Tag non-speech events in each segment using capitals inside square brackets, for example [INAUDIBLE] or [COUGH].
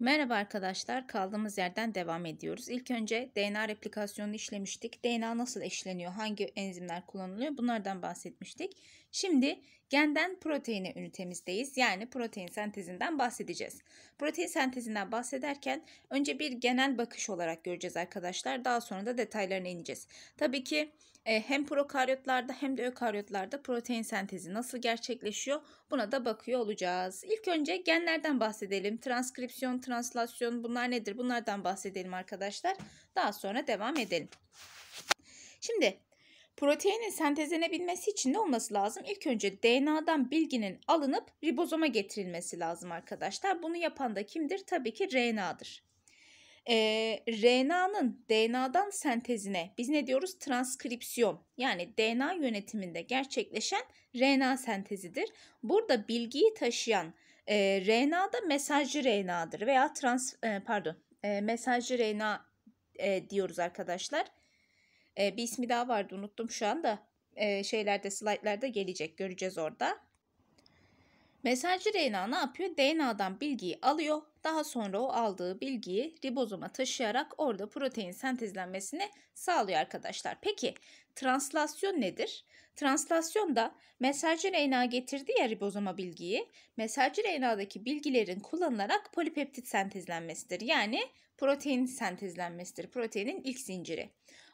Merhaba arkadaşlar, kaldığımız yerden devam ediyoruz. İlk önce DNA replikasyonunu işlemiştik. DNA nasıl eşleniyor, hangi enzimler kullanılıyor bunlardan bahsetmiştik. Şimdi genden proteine ünitemizdeyiz. Yani protein sentezinden bahsedeceğiz. Protein sentezinden bahsederken önce bir genel bakış olarak göreceğiz arkadaşlar. Daha sonra da detaylarına ineceğiz. Tabii ki e, hem prokaryotlarda hem de ökaryotlarda protein sentezi nasıl gerçekleşiyor buna da bakıyor olacağız. İlk önce genlerden bahsedelim. Transkripsiyon, translasyon bunlar nedir? Bunlardan bahsedelim arkadaşlar. Daha sonra devam edelim. Şimdi Proteinin sentezlenebilmesi için ne olması lazım? İlk önce DNA'dan bilginin alınıp ribozoma getirilmesi lazım arkadaşlar. Bunu yapan da kimdir? Tabii ki RNA'dır. Ee, RNA'nın DNA'dan sentezine biz ne diyoruz? Transkripsiyon yani DNA yönetiminde gerçekleşen RNA sentezidir. Burada bilgiyi taşıyan e, RNA da mesajcı RNA'dır veya trans e, pardon e, mesajcı RNA e, diyoruz arkadaşlar. E, bir ismi daha vardı unuttum şu anda. E, şeylerde slaytlarda gelecek göreceğiz orada. Mesajcı RNA ne yapıyor? DNA'dan bilgiyi alıyor. Daha sonra o aldığı bilgiyi ribozoma taşıyarak orada protein sentezlenmesini sağlıyor arkadaşlar. Peki translasyon nedir? Translasyon da mesajcı RNA getirdi ya ribozoma bilgiyi. Mesajcı RNA'daki bilgilerin kullanılarak polipeptit sentezlenmesidir. Yani protein sentezlenmesidir. Proteinin ilk zinciri.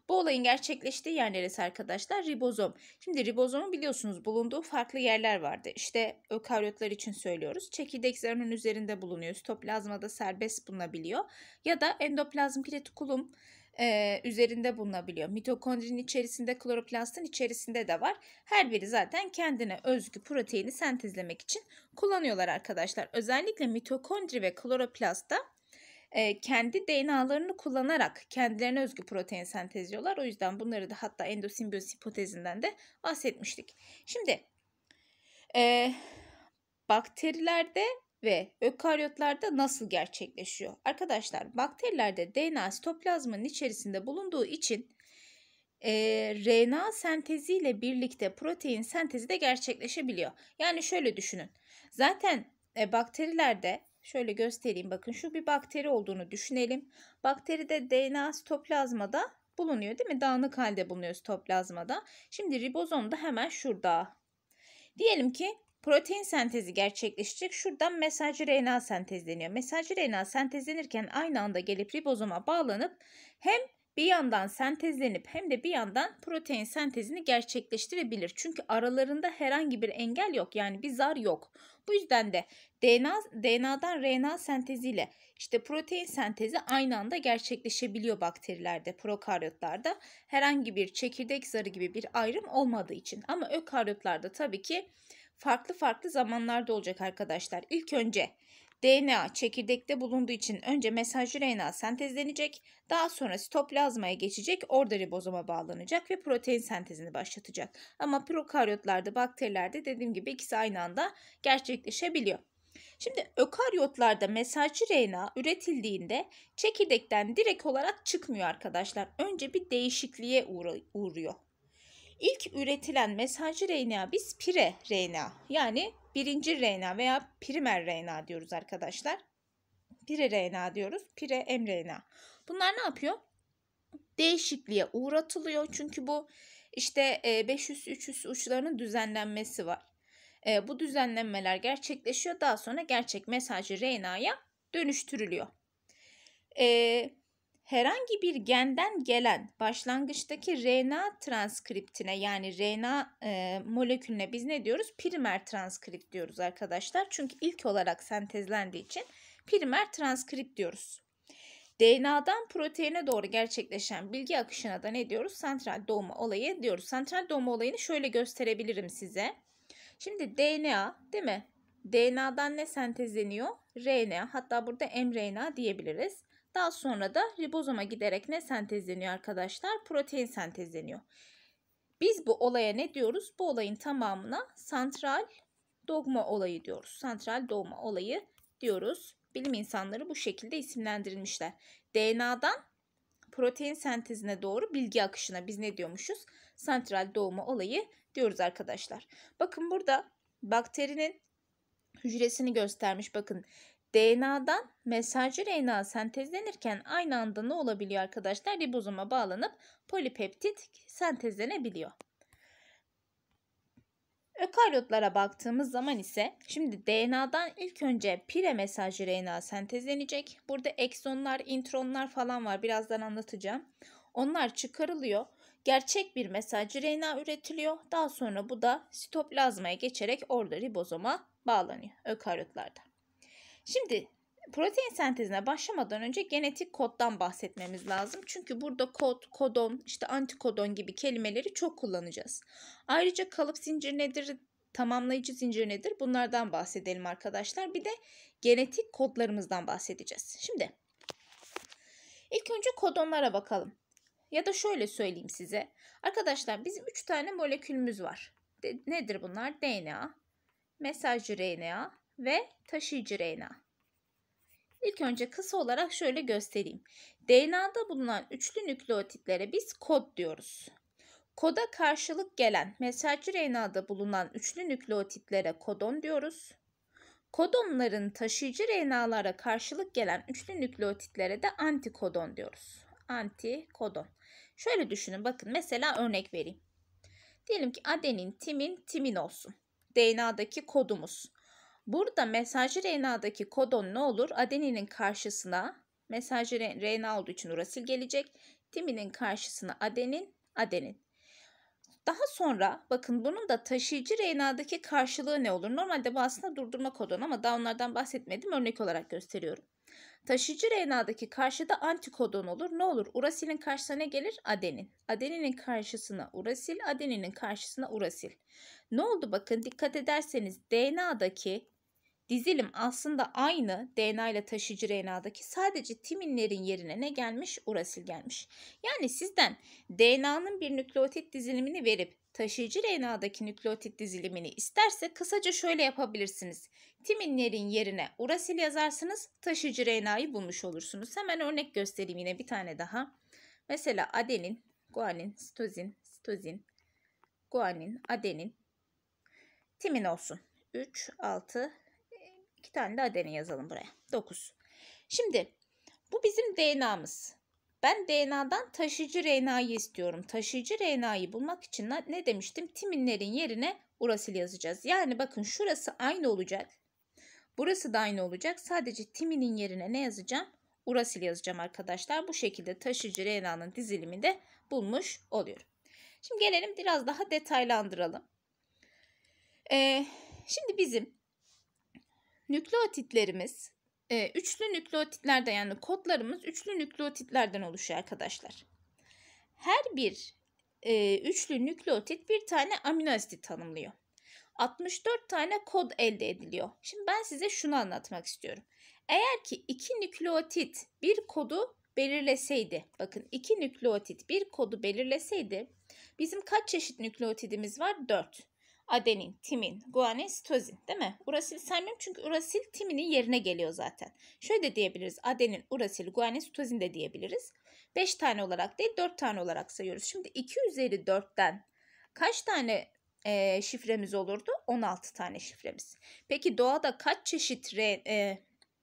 Bu olayın gerçekleştiği yer neresi arkadaşlar? Ribozom. Şimdi ribozomun biliyorsunuz bulunduğu farklı yerler vardı. İşte ökaryotlar için söylüyoruz. Çekirdek zarının üzerinde bulunuyor. Sitoplazmada serbest bulunabiliyor. Ya da endoplazm retikulum e, üzerinde bulunabiliyor. Mitokondrinin içerisinde, kloroplastın içerisinde de var. Her biri zaten kendine özgü proteini sentezlemek için kullanıyorlar arkadaşlar. Özellikle mitokondri ve kloroplastta kendi DNA'larını kullanarak kendilerine özgü protein sentezliyorlar. O yüzden bunları da hatta endosimbiyoz hipotezinden de bahsetmiştik. Şimdi e, bakterilerde ve ökaryotlarda nasıl gerçekleşiyor? Arkadaşlar bakterilerde DNA sitoplazmanın içerisinde bulunduğu için e, RNA senteziyle birlikte protein sentezi de gerçekleşebiliyor. Yani şöyle düşünün. Zaten e, bakterilerde Şöyle göstereyim bakın şu bir bakteri olduğunu düşünelim. Bakteri de DNA sitoplazmada bulunuyor değil mi? Dağınık halde bulunuyor sitoplazmada. Şimdi ribozom da hemen şurada. Diyelim ki protein sentezi gerçekleşecek. Şuradan mesajcı RNA sentezleniyor. Mesajcı RNA sentezlenirken aynı anda gelip ribozoma bağlanıp hem bir yandan sentezlenip hem de bir yandan protein sentezini gerçekleştirebilir. Çünkü aralarında herhangi bir engel yok. Yani bir zar yok. Bu yüzden de DNA DNA'dan RNA senteziyle işte protein sentezi aynı anda gerçekleşebiliyor bakterilerde, prokaryotlarda. Herhangi bir çekirdek zarı gibi bir ayrım olmadığı için. Ama ökaryotlarda tabii ki farklı farklı zamanlarda olacak arkadaşlar. İlk önce DNA çekirdekte bulunduğu için önce mesajcı RNA sentezlenecek, daha sonra sitoplazmaya geçecek, orada ribozoma bağlanacak ve protein sentezini başlatacak. Ama prokaryotlarda, bakterilerde dediğim gibi ikisi aynı anda gerçekleşebiliyor. Şimdi ökaryotlarda mesajcı RNA üretildiğinde çekirdekten direkt olarak çıkmıyor arkadaşlar. Önce bir değişikliğe uğruyor. İlk üretilen mesajcı RNA biz pire RNA yani birinci RNA veya primer RNA diyoruz arkadaşlar. Pire RNA diyoruz. Pire mRNA. Bunlar ne yapıyor? Değişikliğe uğratılıyor. Çünkü bu işte 500-300 e, uçlarının düzenlenmesi var. E, bu düzenlenmeler gerçekleşiyor. Daha sonra gerçek mesajcı RNA'ya dönüştürülüyor. Ee, herhangi bir genden gelen başlangıçtaki RNA transkriptine yani RNA e, molekülüne biz ne diyoruz? Primer transkript diyoruz arkadaşlar. Çünkü ilk olarak sentezlendiği için primer transkript diyoruz. DNA'dan proteine doğru gerçekleşen bilgi akışına da ne diyoruz? Santral doğma olayı diyoruz. Santral doğma olayını şöyle gösterebilirim size. Şimdi DNA değil mi? DNA'dan ne sentezleniyor? RNA hatta burada mRNA diyebiliriz. Daha sonra da ribozoma giderek ne sentezleniyor arkadaşlar? Protein sentezleniyor. Biz bu olaya ne diyoruz? Bu olayın tamamına santral dogma olayı diyoruz. Santral dogma olayı diyoruz. Bilim insanları bu şekilde isimlendirilmişler. DNA'dan protein sentezine doğru bilgi akışına biz ne diyormuşuz? Santral doğma olayı diyoruz arkadaşlar. Bakın burada bakterinin hücresini göstermiş. Bakın DNA'dan mesajcı RNA sentezlenirken aynı anda ne olabiliyor arkadaşlar? Ribozoma bağlanıp polipeptit sentezlenebiliyor. Ökaryotlara baktığımız zaman ise şimdi DNA'dan ilk önce pire mesajcı RNA sentezlenecek. Burada eksonlar, intronlar falan var. Birazdan anlatacağım. Onlar çıkarılıyor. Gerçek bir mesajcı RNA üretiliyor. Daha sonra bu da sitoplazmaya geçerek orada ribozoma bağlanıyor ökaryotlarda. Şimdi protein sentezine başlamadan önce genetik koddan bahsetmemiz lazım. Çünkü burada kod, kodon, işte antikodon gibi kelimeleri çok kullanacağız. Ayrıca kalıp zincir nedir, tamamlayıcı zincir nedir bunlardan bahsedelim arkadaşlar. Bir de genetik kodlarımızdan bahsedeceğiz. Şimdi ilk önce kodonlara bakalım. Ya da şöyle söyleyeyim size. Arkadaşlar bizim 3 tane molekülümüz var. De, nedir bunlar? DNA, mesajcı RNA ve taşıyıcı RNA. İlk önce kısa olarak şöyle göstereyim. DNA'da bulunan üçlü nükleotitlere biz kod diyoruz. Koda karşılık gelen mesajcı RNA'da bulunan üçlü nükleotitlere kodon diyoruz. Kodonların taşıyıcı RNA'lara karşılık gelen üçlü nükleotitlere de antikodon diyoruz. Antikodon. Şöyle düşünün bakın mesela örnek vereyim. Diyelim ki adenin, timin, timin olsun. DNA'daki kodumuz. Burada mesajcı RNA'daki kodon ne olur? Adeninin karşısına mesajcı RNA olduğu için urasil gelecek. Timinin karşısına adenin, adenin. Daha sonra bakın bunun da taşıyıcı RNA'daki karşılığı ne olur? Normalde bu aslında durdurma kodon ama daha onlardan bahsetmedim. Örnek olarak gösteriyorum. Taşıyıcı RNA'daki karşıda antikodon olur. Ne olur? Urasilin karşısına ne gelir? Adenin. Adeninin karşısına urasil, adeninin karşısına urasil. Ne oldu bakın dikkat ederseniz DNA'daki Dizilim aslında aynı DNA ile taşıyıcı RNA'daki sadece timinlerin yerine ne gelmiş? Urasil gelmiş. Yani sizden DNA'nın bir nükleotit dizilimini verip taşıyıcı RNA'daki nükleotit dizilimini isterse kısaca şöyle yapabilirsiniz. Timinlerin yerine urasil yazarsınız, taşıyıcı RNA'yı bulmuş olursunuz. Hemen örnek göstereyim yine bir tane daha. Mesela adenin, guanin, sitozin, sitozin, guanin, adenin, timin olsun. 3, 6, İki tane de adeni yazalım buraya. 9. Şimdi bu bizim DNA'mız. Ben DNA'dan taşıcı RNA'yı istiyorum. Taşıyıcı RNA'yı bulmak için ne demiştim? Timinlerin yerine urasil yazacağız. Yani bakın şurası aynı olacak. Burası da aynı olacak. Sadece timinin yerine ne yazacağım? Urasil yazacağım arkadaşlar. Bu şekilde taşıcı RNA'nın dizilimi de bulmuş oluyorum. Şimdi gelelim biraz daha detaylandıralım. Ee, şimdi bizim nükleotitlerimiz e, üçlü nükleotitlerde yani kodlarımız üçlü nükleotitlerden oluşuyor arkadaşlar. Her bir e, üçlü nükleotit bir tane amino asit tanımlıyor. 64 tane kod elde ediliyor. Şimdi ben size şunu anlatmak istiyorum. Eğer ki iki nükleotit bir kodu belirleseydi, bakın iki nükleotit bir kodu belirleseydi bizim kaç çeşit nükleotidimiz var? 4 adenin, timin, guanin, sitozin değil mi? Urasil saymıyorum çünkü urasil timinin yerine geliyor zaten. Şöyle de diyebiliriz adenin, urasil, guanin, sitozin de diyebiliriz. 5 tane olarak değil 4 tane olarak sayıyoruz. Şimdi 2 üzeri 4'ten kaç tane e, şifremiz olurdu? 16 tane şifremiz. Peki doğada kaç çeşit re, e,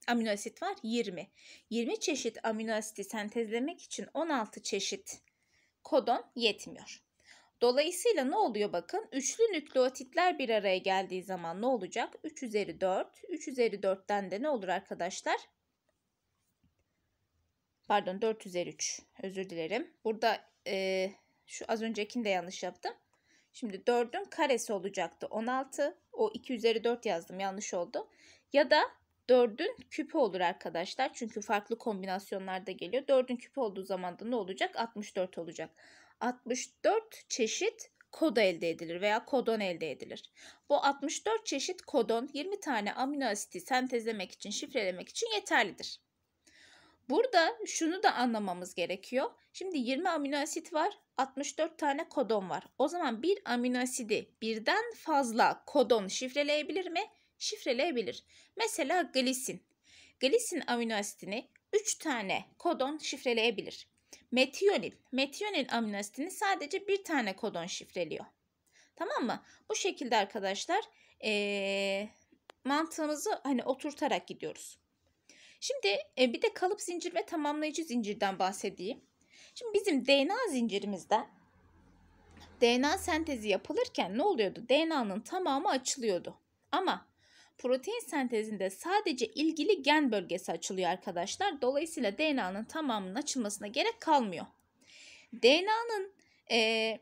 amino asit var? 20. 20 çeşit amino asiti sentezlemek için 16 çeşit kodon yetmiyor. Dolayısıyla ne oluyor bakın? Üçlü nükleotitler bir araya geldiği zaman ne olacak? 3 üzeri 4. 3 üzeri 4'ten de ne olur arkadaşlar? Pardon 4 üzeri 3. Özür dilerim. Burada e, şu az öncekini de yanlış yaptım. Şimdi 4'ün karesi olacaktı. 16. O 2 üzeri 4 yazdım. Yanlış oldu. Ya da 4'ün küpü olur arkadaşlar. Çünkü farklı kombinasyonlarda geliyor. 4'ün küpü olduğu zaman da ne olacak? 64 olacak. 64 çeşit kod elde edilir veya kodon elde edilir. Bu 64 çeşit kodon 20 tane amino asiti sentezlemek için, şifrelemek için yeterlidir. Burada şunu da anlamamız gerekiyor. Şimdi 20 amino asit var, 64 tane kodon var. O zaman bir amino asidi birden fazla kodon şifreleyebilir mi? Şifreleyebilir. Mesela glisin. Glisin amino asitini 3 tane kodon şifreleyebilir. Metionin. Metionin aminoasitini sadece bir tane kodon şifreliyor. Tamam mı? Bu şekilde arkadaşlar ee, mantığımızı hani oturtarak gidiyoruz. Şimdi e, bir de kalıp zincir ve tamamlayıcı zincirden bahsedeyim. Şimdi bizim DNA zincirimizde DNA sentezi yapılırken ne oluyordu? DNA'nın tamamı açılıyordu. Ama protein sentezinde sadece ilgili gen bölgesi açılıyor arkadaşlar. Dolayısıyla DNA'nın tamamının açılmasına gerek kalmıyor. DNA'nın e,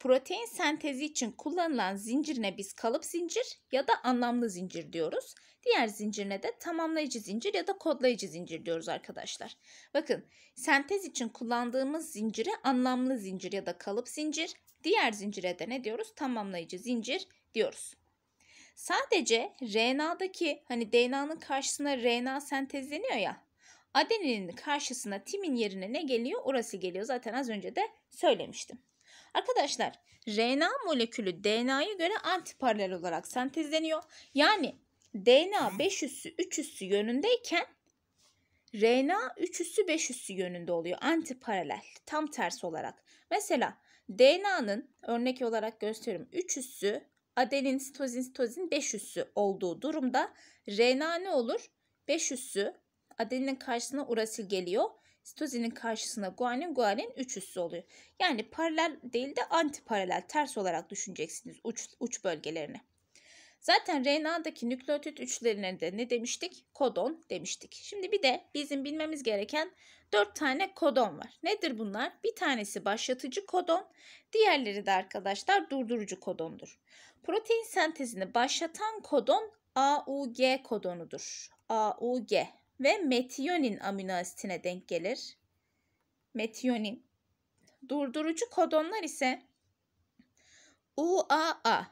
protein sentezi için kullanılan zincirine biz kalıp zincir ya da anlamlı zincir diyoruz. Diğer zincirine de tamamlayıcı zincir ya da kodlayıcı zincir diyoruz arkadaşlar. Bakın sentez için kullandığımız zincire anlamlı zincir ya da kalıp zincir, diğer zincire de ne diyoruz? Tamamlayıcı zincir diyoruz. Sadece RNA'daki hani DNA'nın karşısına RNA sentezleniyor ya. Adeninin karşısına timin yerine ne geliyor? Orası geliyor. Zaten az önce de söylemiştim. Arkadaşlar RNA molekülü DNA'ya göre antiparalel olarak sentezleniyor. Yani DNA 5 üssü 3 üssü yönündeyken RNA 3 üssü 5 üssü yönünde oluyor. Antiparalel tam tersi olarak. Mesela DNA'nın örnek olarak gösteriyorum 3 üssü adenin, sitozin, sitozin 5 üssü olduğu durumda RNA ne olur? 5 üssü adeninin karşısına urasil geliyor. Sitozinin karşısına guanin, guanin 3 üssü oluyor. Yani paralel değil de antiparalel, ters olarak düşüneceksiniz uç, uç bölgelerini. Zaten RNA'daki nükleotit üçlerine de ne demiştik? Kodon demiştik. Şimdi bir de bizim bilmemiz gereken 4 tane kodon var. Nedir bunlar? Bir tanesi başlatıcı kodon, diğerleri de arkadaşlar durdurucu kodondur. Protein sentezini başlatan kodon AUG kodonudur. AUG ve metiyonin amino asitine denk gelir. Metiyonin. Durdurucu kodonlar ise UAA,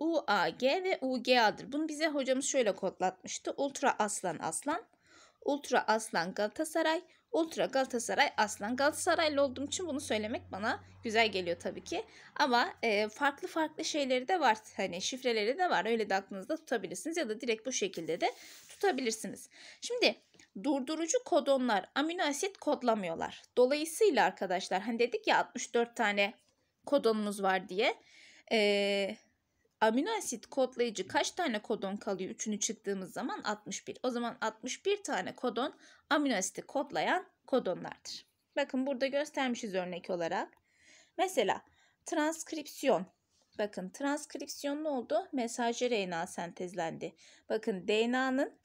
UAG ve UGA'dır. Bunu bize hocamız şöyle kodlatmıştı. Ultra aslan aslan, Ultra Aslan Galatasaray. Ultra Galatasaray Aslan Galatasaraylı olduğum için bunu söylemek bana güzel geliyor tabii ki. Ama e, farklı farklı şeyleri de var. Hani şifreleri de var. Öyle de aklınızda tutabilirsiniz ya da direkt bu şekilde de tutabilirsiniz. Şimdi durdurucu kodonlar amino asit kodlamıyorlar. Dolayısıyla arkadaşlar hani dedik ya 64 tane kodonumuz var diye. Eee amino asit kodlayıcı kaç tane kodon kalıyor? Üçünü çıktığımız zaman 61. O zaman 61 tane kodon amino asiti kodlayan kodonlardır. Bakın burada göstermişiz örnek olarak. Mesela transkripsiyon. Bakın transkripsiyon ne oldu? Mesajcı RNA sentezlendi. Bakın DNA'nın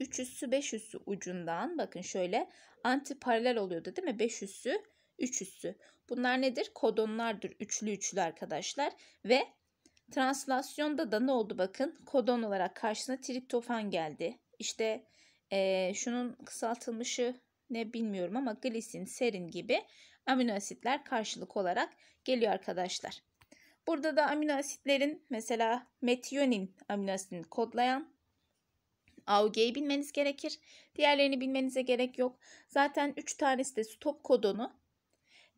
3 üssü 5 üssü ucundan bakın şöyle antiparalel oluyordu değil mi? 5 üssü 3 üssü. Bunlar nedir? Kodonlardır. Üçlü üçlü arkadaşlar. Ve Translasyonda da ne oldu bakın? Kodon olarak karşısına triptofan geldi. İşte e, şunun kısaltılmışı ne bilmiyorum ama glisin, serin gibi amino asitler karşılık olarak geliyor arkadaşlar. Burada da amino asitlerin mesela metionin amino asidini kodlayan AUG'yi bilmeniz gerekir. Diğerlerini bilmenize gerek yok. Zaten 3 tanesi de stop kodonu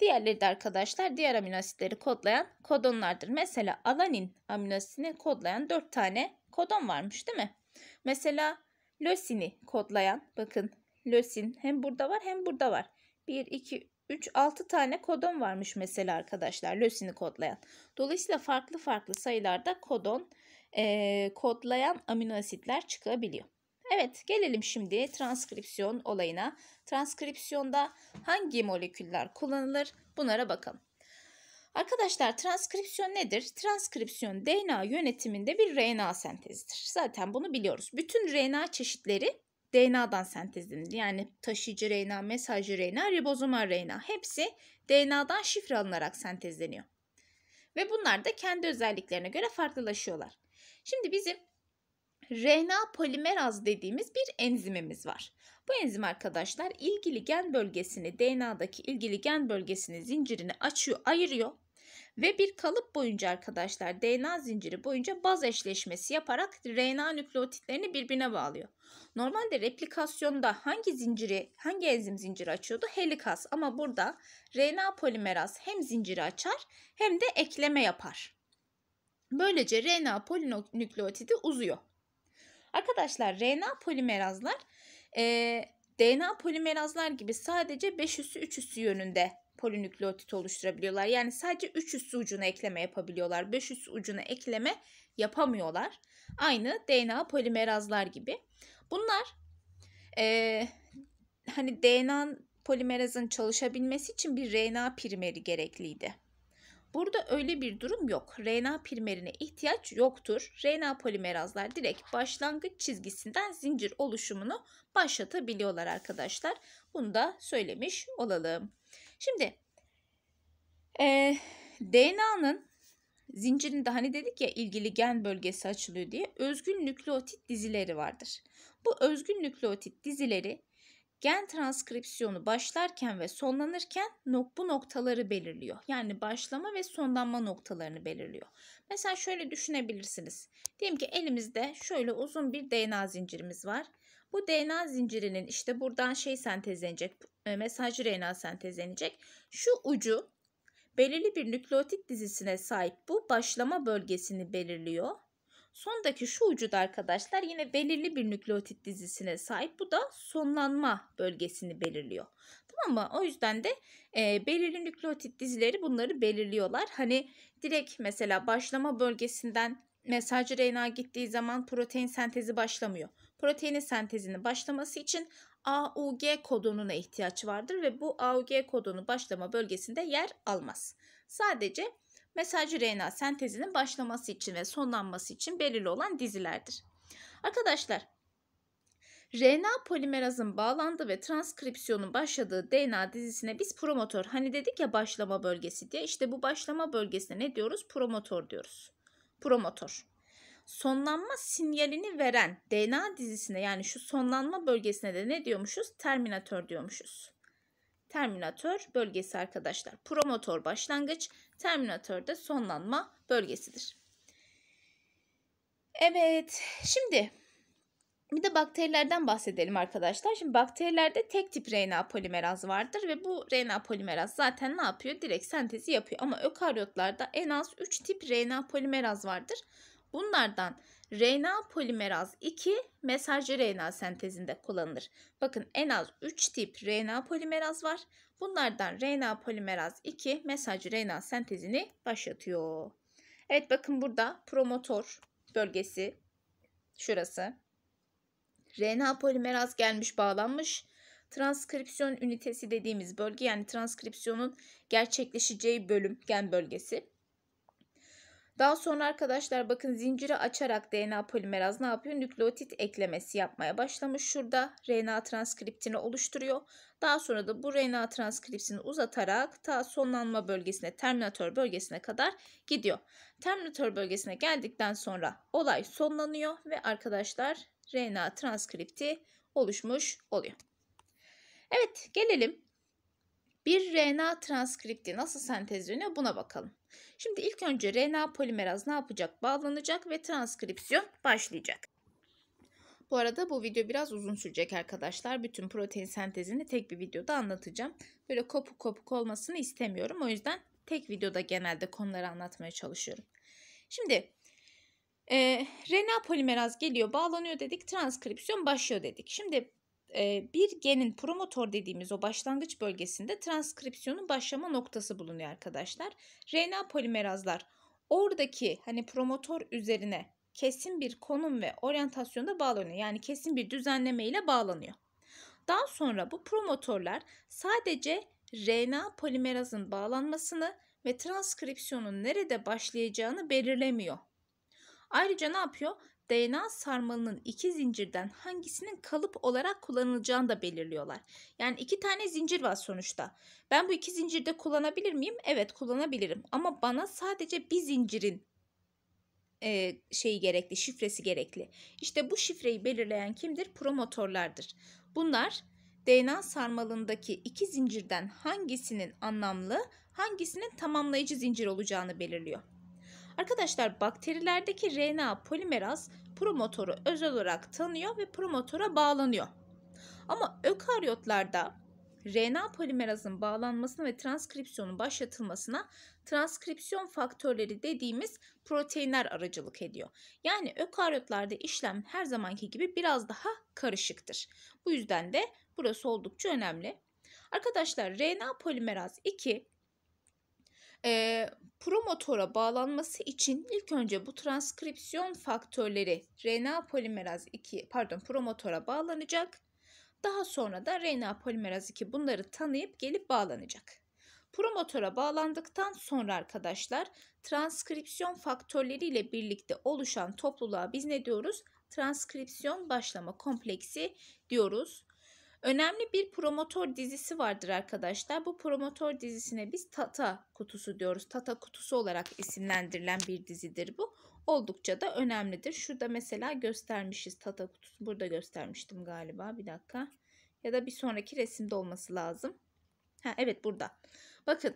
Diğerleri de arkadaşlar diğer amino asitleri kodlayan kodonlardır. Mesela alanin amino asitini kodlayan 4 tane kodon varmış değil mi? Mesela lösini kodlayan bakın lösin hem burada var hem burada var. 1, 2, 3, 6 tane kodon varmış mesela arkadaşlar lösini kodlayan. Dolayısıyla farklı farklı sayılarda kodon e, kodlayan amino asitler çıkabiliyor. Evet gelelim şimdi transkripsiyon olayına. Transkripsiyonda hangi moleküller kullanılır bunlara bakalım. Arkadaşlar transkripsiyon nedir? Transkripsiyon DNA yönetiminde bir RNA sentezidir. Zaten bunu biliyoruz. Bütün RNA çeşitleri DNA'dan sentezlenir. Yani taşıyıcı RNA, mesajcı RNA, ribozomal RNA hepsi DNA'dan şifre alınarak sentezleniyor. Ve bunlar da kendi özelliklerine göre farklılaşıyorlar. Şimdi bizim RNA polimeraz dediğimiz bir enzimimiz var. Bu enzim arkadaşlar ilgili gen bölgesini DNA'daki ilgili gen bölgesini zincirini açıyor, ayırıyor ve bir kalıp boyunca arkadaşlar DNA zinciri boyunca baz eşleşmesi yaparak RNA nükleotitlerini birbirine bağlıyor. Normalde replikasyonda hangi zinciri, hangi enzim zinciri açıyordu? Helikas ama burada RNA polimeraz hem zinciri açar hem de ekleme yapar. Böylece RNA polinükleotidi uzuyor. Arkadaşlar RNA polimerazlar e, DNA polimerazlar gibi sadece 5 üssü 3 üssü yönünde polinükleotit oluşturabiliyorlar. Yani sadece 3 üssü ucuna ekleme yapabiliyorlar. 5 üssü ucuna ekleme yapamıyorlar. Aynı DNA polimerazlar gibi. Bunlar e, hani DNA polimerazın çalışabilmesi için bir RNA primeri gerekliydi. Burada öyle bir durum yok. RNA primerine ihtiyaç yoktur. RNA polimerazlar direkt başlangıç çizgisinden zincir oluşumunu başlatabiliyorlar arkadaşlar. Bunu da söylemiş olalım. Şimdi e, DNA'nın zincirinde hani dedik ya ilgili gen bölgesi açılıyor diye özgün nükleotit dizileri vardır. Bu özgün nükleotit dizileri gen transkripsiyonu başlarken ve sonlanırken nok bu noktaları belirliyor. Yani başlama ve sonlanma noktalarını belirliyor. Mesela şöyle düşünebilirsiniz. Diyelim ki elimizde şöyle uzun bir DNA zincirimiz var. Bu DNA zincirinin işte buradan şey sentezlenecek, e, mesajcı RNA sentezlenecek. Şu ucu belirli bir nükleotit dizisine sahip bu başlama bölgesini belirliyor. Sondaki şu ucuda arkadaşlar yine belirli bir nükleotit dizisine sahip. Bu da sonlanma bölgesini belirliyor. Tamam mı? O yüzden de e, belirli nükleotit dizileri bunları belirliyorlar. Hani direkt mesela başlama bölgesinden mesajcı RNA gittiği zaman protein sentezi başlamıyor. Proteinin sentezinin başlaması için AUG kodonuna ihtiyaç vardır ve bu AUG kodonu başlama bölgesinde yer almaz. Sadece mesaj RNA sentezinin başlaması için ve sonlanması için belirli olan dizilerdir. Arkadaşlar RNA polimerazın bağlandığı ve transkripsiyonun başladığı DNA dizisine biz promotor hani dedik ya başlama bölgesi diye işte bu başlama bölgesine ne diyoruz? Promotor diyoruz. Promotor. Sonlanma sinyalini veren DNA dizisine yani şu sonlanma bölgesine de ne diyormuşuz? Terminatör diyormuşuz terminatör bölgesi arkadaşlar. Promotor başlangıç, terminatör de sonlanma bölgesidir. Evet, şimdi bir de bakterilerden bahsedelim arkadaşlar. Şimdi bakterilerde tek tip RNA polimeraz vardır ve bu RNA polimeraz zaten ne yapıyor? Direkt sentezi yapıyor. Ama ökaryotlarda en az 3 tip RNA polimeraz vardır. Bunlardan RNA polimeraz 2 mesajcı RNA sentezinde kullanılır. Bakın en az 3 tip RNA polimeraz var. Bunlardan RNA polimeraz 2 mesajcı RNA sentezini başlatıyor. Evet bakın burada promotor bölgesi şurası. RNA polimeraz gelmiş bağlanmış. Transkripsiyon ünitesi dediğimiz bölge yani transkripsiyonun gerçekleşeceği bölüm gen bölgesi. Daha sonra arkadaşlar bakın zinciri açarak DNA polimeraz ne yapıyor? Nükleotit eklemesi yapmaya başlamış. Şurada RNA transkriptini oluşturuyor. Daha sonra da bu RNA transkriptini uzatarak ta sonlanma bölgesine, terminatör bölgesine kadar gidiyor. Terminatör bölgesine geldikten sonra olay sonlanıyor ve arkadaşlar RNA transkripti oluşmuş oluyor. Evet gelelim bir RNA transkripti nasıl sentezleniyor buna bakalım. Şimdi ilk önce RNA polimeraz ne yapacak? Bağlanacak ve transkripsiyon başlayacak. Bu arada bu video biraz uzun sürecek arkadaşlar. Bütün protein sentezini tek bir videoda anlatacağım. Böyle kopuk kopuk olmasını istemiyorum. O yüzden tek videoda genelde konuları anlatmaya çalışıyorum. Şimdi e, RNA polimeraz geliyor, bağlanıyor dedik, transkripsiyon başlıyor dedik. Şimdi bir genin promotor dediğimiz o başlangıç bölgesinde transkripsiyonun başlama noktası bulunuyor arkadaşlar. RNA polimerazlar oradaki hani promotor üzerine kesin bir konum ve oryantasyonda bağlanıyor. Yani kesin bir düzenleme ile bağlanıyor. Daha sonra bu promotorlar sadece RNA polimerazın bağlanmasını ve transkripsiyonun nerede başlayacağını belirlemiyor. Ayrıca ne yapıyor? DNA sarmalının iki zincirden hangisinin kalıp olarak kullanılacağını da belirliyorlar. Yani iki tane zincir var sonuçta. Ben bu iki zincirde kullanabilir miyim? Evet kullanabilirim. Ama bana sadece bir zincirin e, şeyi gerekli, şifresi gerekli. İşte bu şifreyi belirleyen kimdir? Promotorlardır. Bunlar DNA sarmalındaki iki zincirden hangisinin anlamlı, hangisinin tamamlayıcı zincir olacağını belirliyor. Arkadaşlar bakterilerdeki RNA polimeraz promotoru özel olarak tanıyor ve promotora bağlanıyor. Ama ökaryotlarda RNA polimerazın bağlanmasına ve transkripsiyonun başlatılmasına transkripsiyon faktörleri dediğimiz proteinler aracılık ediyor. Yani ökaryotlarda işlem her zamanki gibi biraz daha karışıktır. Bu yüzden de burası oldukça önemli. Arkadaşlar RNA polimeraz 2 e, Promotora bağlanması için ilk önce bu transkripsiyon faktörleri RNA polimeraz 2 pardon promotora bağlanacak. Daha sonra da RNA polimeraz 2 bunları tanıyıp gelip bağlanacak. Promotora bağlandıktan sonra arkadaşlar transkripsiyon faktörleri ile birlikte oluşan topluluğa biz ne diyoruz? Transkripsiyon başlama kompleksi diyoruz. Önemli bir promotor dizisi vardır arkadaşlar. Bu promotor dizisine biz Tata kutusu diyoruz. Tata kutusu olarak isimlendirilen bir dizidir bu. Oldukça da önemlidir. Şurada mesela göstermişiz Tata kutusu. Burada göstermiştim galiba. Bir dakika. Ya da bir sonraki resimde olması lazım. Ha, evet burada. Bakın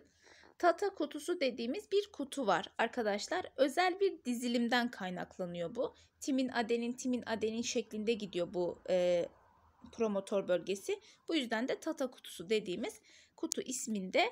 Tata kutusu dediğimiz bir kutu var arkadaşlar. Özel bir dizilimden kaynaklanıyor bu. Timin adenin timin adenin şeklinde gidiyor bu e, promotor bölgesi. Bu yüzden de Tata kutusu dediğimiz kutu isminde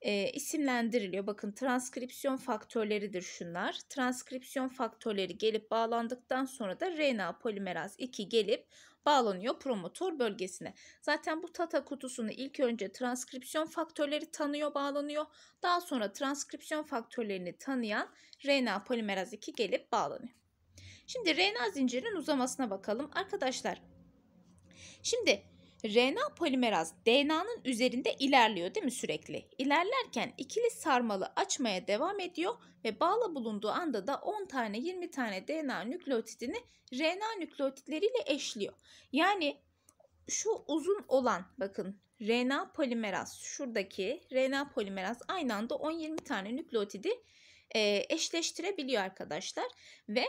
e, isimlendiriliyor. Bakın transkripsiyon faktörleridir şunlar. Transkripsiyon faktörleri gelip bağlandıktan sonra da RNA polimeraz 2 gelip bağlanıyor promotor bölgesine. Zaten bu tata kutusunu ilk önce transkripsiyon faktörleri tanıyor, bağlanıyor. Daha sonra transkripsiyon faktörlerini tanıyan RNA polimeraz 2 gelip bağlanıyor. Şimdi RNA zincirinin uzamasına bakalım. Arkadaşlar Şimdi RNA polimeraz DNA'nın üzerinde ilerliyor değil mi sürekli? İlerlerken ikili sarmalı açmaya devam ediyor ve bağla bulunduğu anda da 10 tane 20 tane DNA nükleotidini RNA nükleotitleriyle eşliyor. Yani şu uzun olan bakın RNA polimeraz şuradaki RNA polimeraz aynı anda 10-20 tane nükleotidi eşleştirebiliyor arkadaşlar ve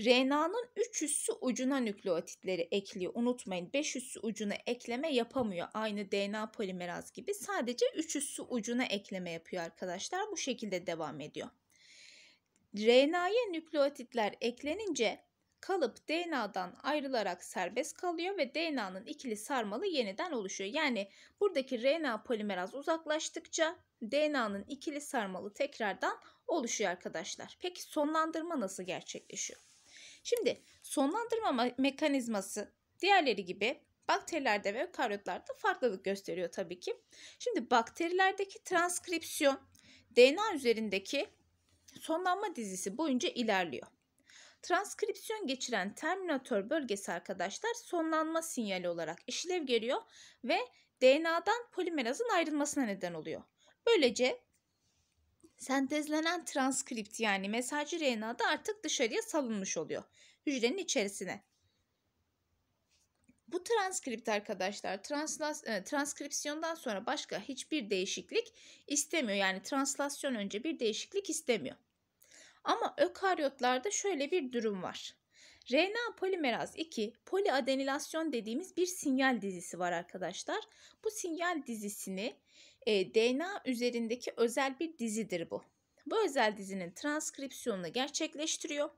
RNA'nın 3 üssü ucuna nükleotitleri ekliyor. Unutmayın 5 üssü ucuna ekleme yapamıyor. Aynı DNA polimeraz gibi sadece 3 üssü ucuna ekleme yapıyor arkadaşlar. Bu şekilde devam ediyor. RNA'ya nükleotitler eklenince kalıp DNA'dan ayrılarak serbest kalıyor ve DNA'nın ikili sarmalı yeniden oluşuyor. Yani buradaki RNA polimeraz uzaklaştıkça DNA'nın ikili sarmalı tekrardan oluşuyor arkadaşlar. Peki sonlandırma nasıl gerçekleşiyor? Şimdi sonlandırma mekanizması diğerleri gibi bakterilerde ve ökaryotlarda farklılık gösteriyor tabii ki. Şimdi bakterilerdeki transkripsiyon DNA üzerindeki sonlanma dizisi boyunca ilerliyor. Transkripsiyon geçiren terminatör bölgesi arkadaşlar sonlanma sinyali olarak işlev geliyor ve DNA'dan polimerazın ayrılmasına neden oluyor. Böylece Sentezlenen transkript yani mesajcı RNA da artık dışarıya salınmış oluyor. Hücrenin içerisine. Bu transkript arkadaşlar translas, e, transkripsiyondan sonra başka hiçbir değişiklik istemiyor. Yani translasyon önce bir değişiklik istemiyor. Ama ökaryotlarda şöyle bir durum var. RNA polimeraz 2 poliadenilasyon dediğimiz bir sinyal dizisi var arkadaşlar. Bu sinyal dizisini e, DNA üzerindeki özel bir dizidir bu. Bu özel dizinin transkripsiyonunu gerçekleştiriyor.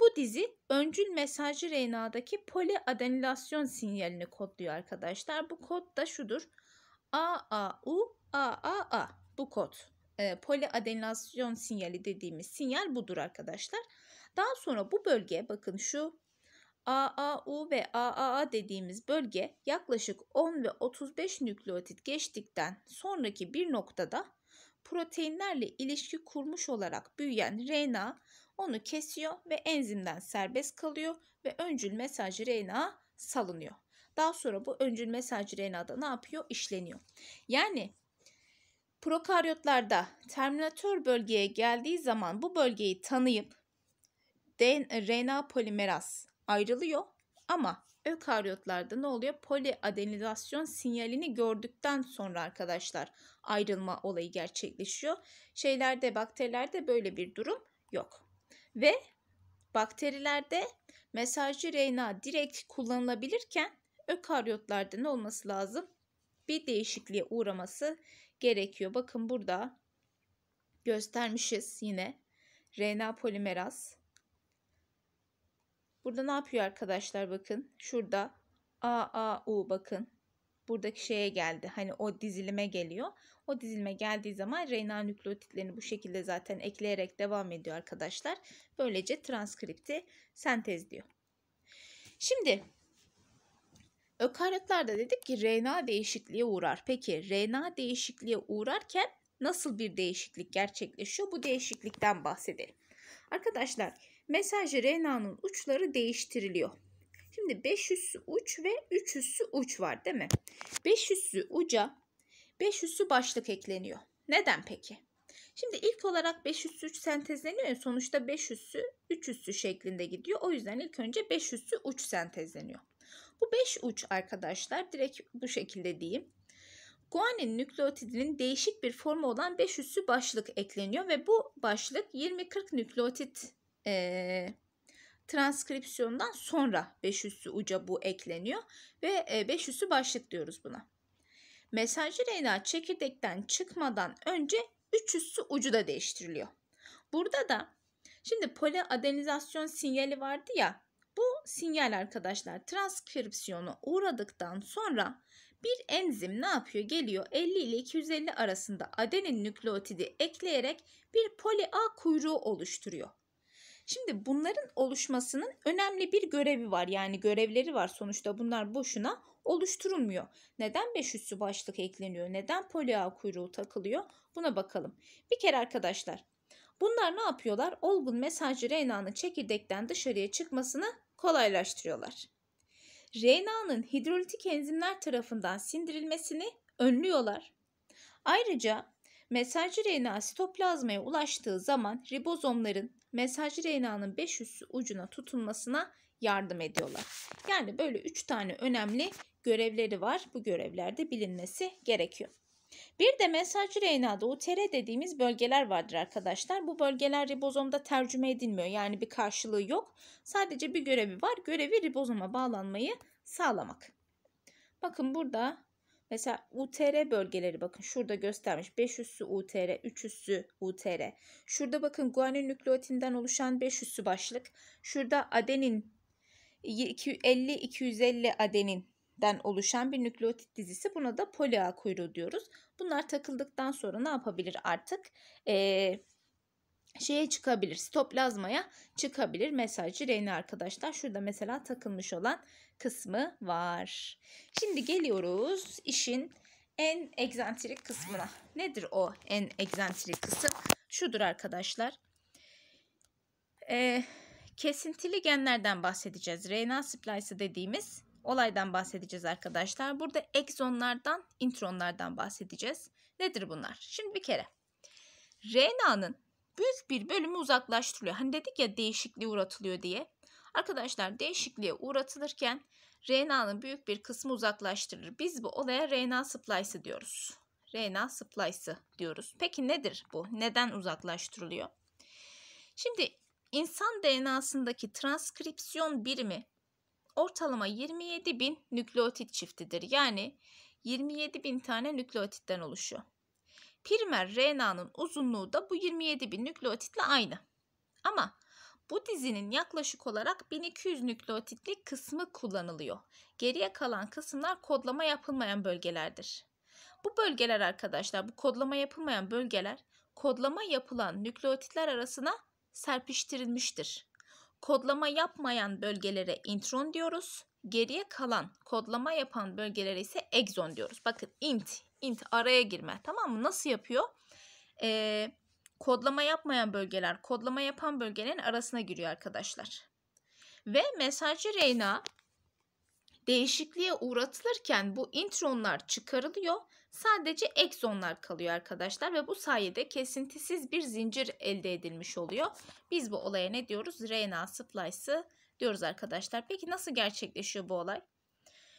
Bu dizi öncül mesajcı RNA'daki poliadenilasyon sinyalini kodluyor arkadaşlar. Bu kod da şudur. A A A U A A. bu kod. E, poliadenilasyon sinyali dediğimiz sinyal budur arkadaşlar. Daha sonra bu bölge bakın şu AAU ve AAA dediğimiz bölge yaklaşık 10 ve 35 nükleotit geçtikten sonraki bir noktada proteinlerle ilişki kurmuş olarak büyüyen RNA onu kesiyor ve enzimden serbest kalıyor ve öncül mesaj RNA salınıyor. Daha sonra bu öncül mesaj RNA'da ne yapıyor? İşleniyor. Yani prokaryotlarda terminatör bölgeye geldiği zaman bu bölgeyi tanıyıp RNA polimeraz ayrılıyor ama ökaryotlarda ne oluyor? poliadenilasyon sinyalini gördükten sonra arkadaşlar ayrılma olayı gerçekleşiyor. Şeylerde bakterilerde böyle bir durum yok. Ve bakterilerde mesajcı RNA direkt kullanılabilirken ökaryotlarda ne olması lazım? Bir değişikliğe uğraması gerekiyor. Bakın burada göstermişiz yine RNA polimeraz Burada ne yapıyor arkadaşlar bakın. Şurada A, A, U bakın. Buradaki şeye geldi. Hani o dizilime geliyor. O dizilime geldiği zaman RNA nükleotitlerini bu şekilde zaten ekleyerek devam ediyor arkadaşlar. Böylece transkripti sentezliyor. Şimdi ökaryotlarda dedik ki RNA değişikliğe uğrar. Peki RNA değişikliğe uğrarken nasıl bir değişiklik gerçekleşiyor? Bu değişiklikten bahsedelim. Arkadaşlar mesaj RNA'nın uçları değiştiriliyor. Şimdi 500 uç ve 300 uç var değil mi? 500 uca 500 başlık ekleniyor. Neden peki? Şimdi ilk olarak 500 uç sentezleniyor ya sonuçta 500 300 şeklinde gidiyor. O yüzden ilk önce 500 uç sentezleniyor. Bu 5 uç arkadaşlar direkt bu şekilde diyeyim. Guanin nükleotidinin değişik bir formu olan 5 başlık ekleniyor ve bu başlık 20-40 nükleotit e, transkripsiyondan sonra 5 üssü uca bu ekleniyor ve 5 üssü başlık diyoruz buna. Mesajcı RNA çekirdekten çıkmadan önce 3 üssü ucu da değiştiriliyor. Burada da şimdi poliadenizasyon sinyali vardı ya bu sinyal arkadaşlar transkripsiyona uğradıktan sonra bir enzim ne yapıyor? Geliyor 50 ile 250 arasında adenin nükleotidi ekleyerek bir poli A kuyruğu oluşturuyor. Şimdi bunların oluşmasının önemli bir görevi var. Yani görevleri var sonuçta bunlar boşuna oluşturulmuyor. Neden 500 su başlık ekleniyor? Neden poliağ kuyruğu takılıyor? Buna bakalım. Bir kere arkadaşlar bunlar ne yapıyorlar? Olgun mesajcı RNA'nın çekirdekten dışarıya çıkmasını kolaylaştırıyorlar. RNA'nın hidrolitik enzimler tarafından sindirilmesini önlüyorlar. Ayrıca Mesajcı RNA sitoplazmaya ulaştığı zaman ribozomların mesajcı RNA'nın 500 ucuna tutunmasına yardım ediyorlar. Yani böyle 3 tane önemli görevleri var. Bu görevlerde bilinmesi gerekiyor. Bir de mesajcı RNA'da UTR dediğimiz bölgeler vardır arkadaşlar. Bu bölgeler ribozomda tercüme edilmiyor. Yani bir karşılığı yok. Sadece bir görevi var. Görevi ribozoma bağlanmayı sağlamak. Bakın burada Mesela UTR bölgeleri bakın şurada göstermiş. 5 üssü UTR, 3 üssü UTR. Şurada bakın guanin nükleotinden oluşan 5 üssü başlık. Şurada adenin 50-250 adeninden oluşan bir nükleotit dizisi. Buna da poliağ kuyruğu diyoruz. Bunlar takıldıktan sonra ne yapabilir artık? Ee, şeye çıkabilir. Stoplazmaya çıkabilir mesajcı RNA arkadaşlar. Şurada mesela takılmış olan kısmı var. Şimdi geliyoruz işin en egzantrik kısmına. Nedir o en egzantrik kısım? Şudur arkadaşlar. Ee, kesintili genlerden bahsedeceğiz. RNA splice dediğimiz olaydan bahsedeceğiz arkadaşlar. Burada egzonlardan, intronlardan bahsedeceğiz. Nedir bunlar? Şimdi bir kere RNA'nın büyük bir bölümü uzaklaştırılıyor. Hani dedik ya değişikliğe uğratılıyor diye. Arkadaşlar değişikliğe uğratılırken RNA'nın büyük bir kısmı uzaklaştırılır. Biz bu olaya RNA splice'ı diyoruz. RNA splice'ı diyoruz. Peki nedir bu? Neden uzaklaştırılıyor? Şimdi insan DNA'sındaki transkripsiyon birimi ortalama 27 bin nükleotit çiftidir. Yani 27 bin tane nükleotitten oluşuyor. Primer RNA'nın uzunluğu da bu 27 bin nükleotitle aynı. Ama bu dizinin yaklaşık olarak 1200 nükleotitlik kısmı kullanılıyor. Geriye kalan kısımlar kodlama yapılmayan bölgelerdir. Bu bölgeler arkadaşlar, bu kodlama yapılmayan bölgeler kodlama yapılan nükleotitler arasına serpiştirilmiştir. Kodlama yapmayan bölgelere intron diyoruz. Geriye kalan kodlama yapan bölgelere ise egzon diyoruz. Bakın int int araya girme tamam mı? Nasıl yapıyor? Ee, kodlama yapmayan bölgeler kodlama yapan bölgelerin arasına giriyor arkadaşlar. Ve mesajcı Reyna değişikliğe uğratılırken bu intronlar çıkarılıyor. Sadece exonlar kalıyor arkadaşlar ve bu sayede kesintisiz bir zincir elde edilmiş oluyor. Biz bu olaya ne diyoruz? RNA splice'ı diyoruz arkadaşlar. Peki nasıl gerçekleşiyor bu olay?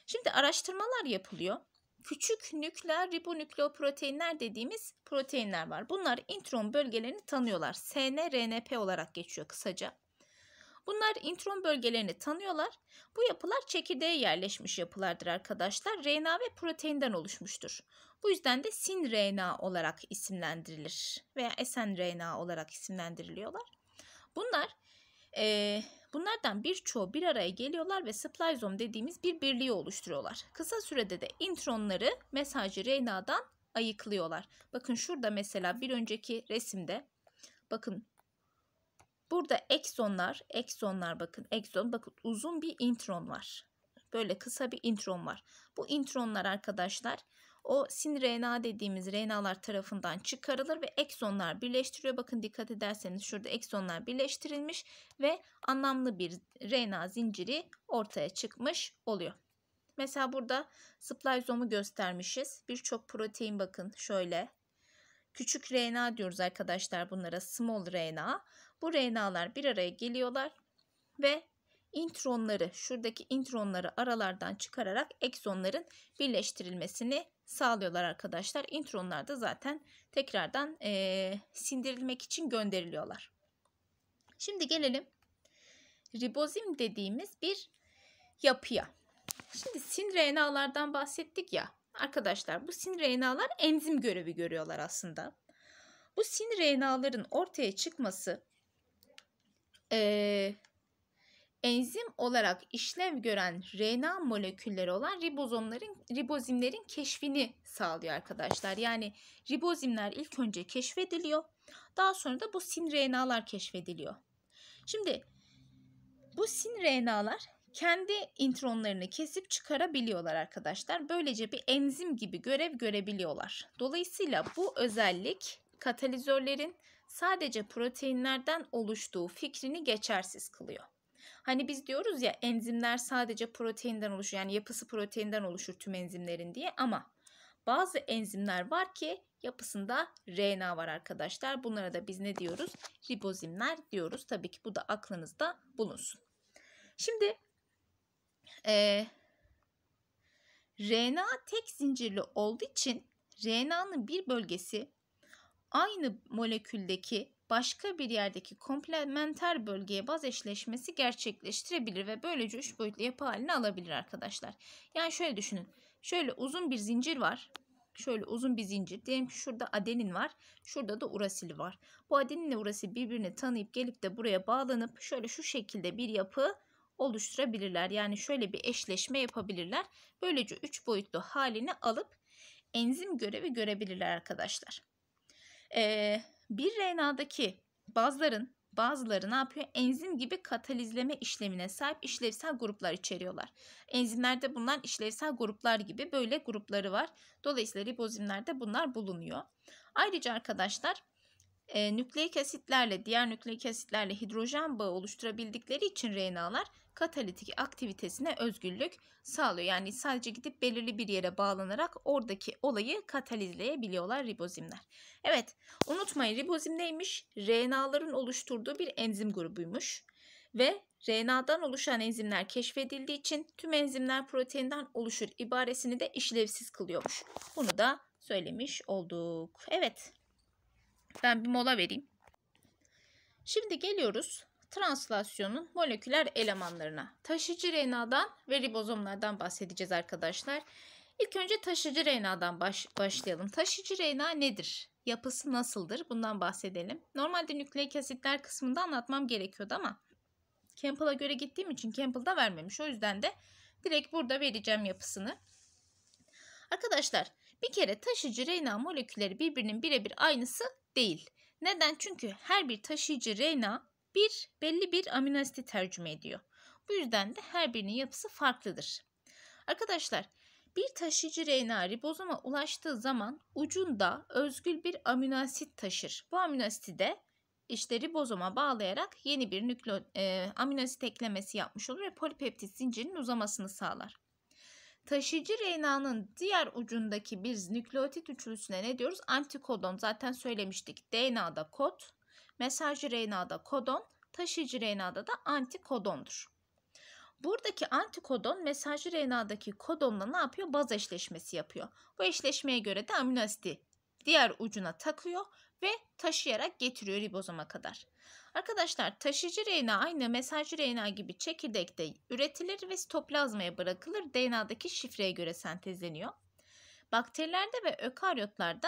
Şimdi araştırmalar yapılıyor küçük nükleer ribonükleoproteinler dediğimiz proteinler var. Bunlar intron bölgelerini tanıyorlar. SNRNP olarak geçiyor kısaca. Bunlar intron bölgelerini tanıyorlar. Bu yapılar çekirdeğe yerleşmiş yapılardır arkadaşlar. RNA ve proteinden oluşmuştur. Bu yüzden de sinRNA olarak isimlendirilir veya snRNA olarak isimlendiriliyorlar. Bunlar e, Bunlardan birçoğu bir araya geliyorlar ve splizom dediğimiz bir birliği oluşturuyorlar. Kısa sürede de intronları mesajı RNA'dan ayıklıyorlar. Bakın şurada mesela bir önceki resimde bakın burada eksonlar, eksonlar bakın ekson bakın uzun bir intron var. Böyle kısa bir intron var. Bu intronlar arkadaşlar o sin RNA dediğimiz RNA'lar tarafından çıkarılır ve eksonlar birleştiriyor. Bakın dikkat ederseniz şurada eksonlar birleştirilmiş ve anlamlı bir RNA zinciri ortaya çıkmış oluyor. Mesela burada splaizomu göstermişiz. Birçok protein bakın şöyle. Küçük RNA diyoruz arkadaşlar bunlara small RNA. Bu RNA'lar bir araya geliyorlar ve intronları şuradaki intronları aralardan çıkararak eksonların birleştirilmesini sağlıyorlar arkadaşlar. İntronlar da zaten tekrardan e, sindirilmek için gönderiliyorlar. Şimdi gelelim ribozim dediğimiz bir yapıya. Şimdi sin RNA'lardan bahsettik ya arkadaşlar bu sin RNA'lar enzim görevi görüyorlar aslında. Bu sin RNA'ların ortaya çıkması e, enzim olarak işlev gören RNA molekülleri olan ribozomların ribozimlerin keşfini sağlıyor arkadaşlar. Yani ribozimler ilk önce keşfediliyor. Daha sonra da bu sinRNA'lar keşfediliyor. Şimdi bu sinRNA'lar kendi intronlarını kesip çıkarabiliyorlar arkadaşlar. Böylece bir enzim gibi görev görebiliyorlar. Dolayısıyla bu özellik katalizörlerin sadece proteinlerden oluştuğu fikrini geçersiz kılıyor. Hani biz diyoruz ya enzimler sadece proteinden oluşur. Yani yapısı proteinden oluşur tüm enzimlerin diye ama bazı enzimler var ki yapısında RNA var arkadaşlar. Bunlara da biz ne diyoruz? Ribozimler diyoruz. Tabii ki bu da aklınızda bulunsun. Şimdi e, RNA tek zincirli olduğu için RNA'nın bir bölgesi aynı moleküldeki başka bir yerdeki komplementer bölgeye baz eşleşmesi gerçekleştirebilir ve böylece üç boyutlu yapı halini alabilir arkadaşlar. Yani şöyle düşünün. Şöyle uzun bir zincir var. Şöyle uzun bir zincir. Diyelim ki şurada adenin var. Şurada da urasil var. Bu adeninle urasil birbirini tanıyıp gelip de buraya bağlanıp şöyle şu şekilde bir yapı oluşturabilirler. Yani şöyle bir eşleşme yapabilirler. Böylece üç boyutlu halini alıp enzim görevi görebilirler arkadaşlar. Ee, bir rnadaki bazların bazıları ne yapıyor? Enzim gibi katalizleme işlemine sahip işlevsel gruplar içeriyorlar. Enzimlerde bulunan işlevsel gruplar gibi böyle grupları var. Dolayısıyla ribozimlerde bunlar bulunuyor. Ayrıca arkadaşlar e, nükleik asitlerle diğer nükleik asitlerle hidrojen bağı oluşturabildikleri için RNA'lar katalitik aktivitesine özgürlük sağlıyor. Yani sadece gidip belirli bir yere bağlanarak oradaki olayı katalizleyebiliyorlar ribozimler. Evet unutmayın ribozim neymiş? RNA'ların oluşturduğu bir enzim grubuymuş. Ve RNA'dan oluşan enzimler keşfedildiği için tüm enzimler proteinden oluşur ibaresini de işlevsiz kılıyormuş. Bunu da söylemiş olduk. Evet ben bir mola vereyim. Şimdi geliyoruz translasyonun moleküler elemanlarına taşıcı RNA'dan ve ribozomlardan bahsedeceğiz arkadaşlar. İlk önce taşıcı RNA'dan baş, başlayalım. Taşıcı RNA nedir? Yapısı nasıldır? Bundan bahsedelim. Normalde nükleik asitler kısmında anlatmam gerekiyordu ama Campbell'a göre gittiğim için Campbell'da vermemiş. O yüzden de direkt burada vereceğim yapısını. Arkadaşlar bir kere taşıcı RNA molekülleri birbirinin birebir aynısı değil. Neden? Çünkü her bir taşıyıcı RNA bir belli bir amino asiti tercüme ediyor. Bu yüzden de her birinin yapısı farklıdır. Arkadaşlar bir taşıyıcı RNA ribozoma ulaştığı zaman ucunda özgül bir amino asit taşır. Bu amino asiti de işte ribozoma bağlayarak yeni bir nükle, e, amino asit eklemesi yapmış olur ve polipeptit zincirinin uzamasını sağlar. Taşıyıcı RNA'nın diğer ucundaki bir nükleotit üçlüsüne ne diyoruz? Antikodon zaten söylemiştik. DNA'da kod, Mesajcı RNA'da kodon, taşıyıcı RNA'da da antikodondur. Buradaki antikodon mesajcı RNA'daki kodonla ne yapıyor? Baz eşleşmesi yapıyor. Bu eşleşmeye göre de amino asidi diğer ucuna takıyor ve taşıyarak getiriyor ribozoma kadar. Arkadaşlar taşıyıcı RNA aynı mesajcı RNA gibi çekirdekte üretilir ve sitoplazmaya bırakılır. DNA'daki şifreye göre sentezleniyor. Bakterilerde ve ökaryotlarda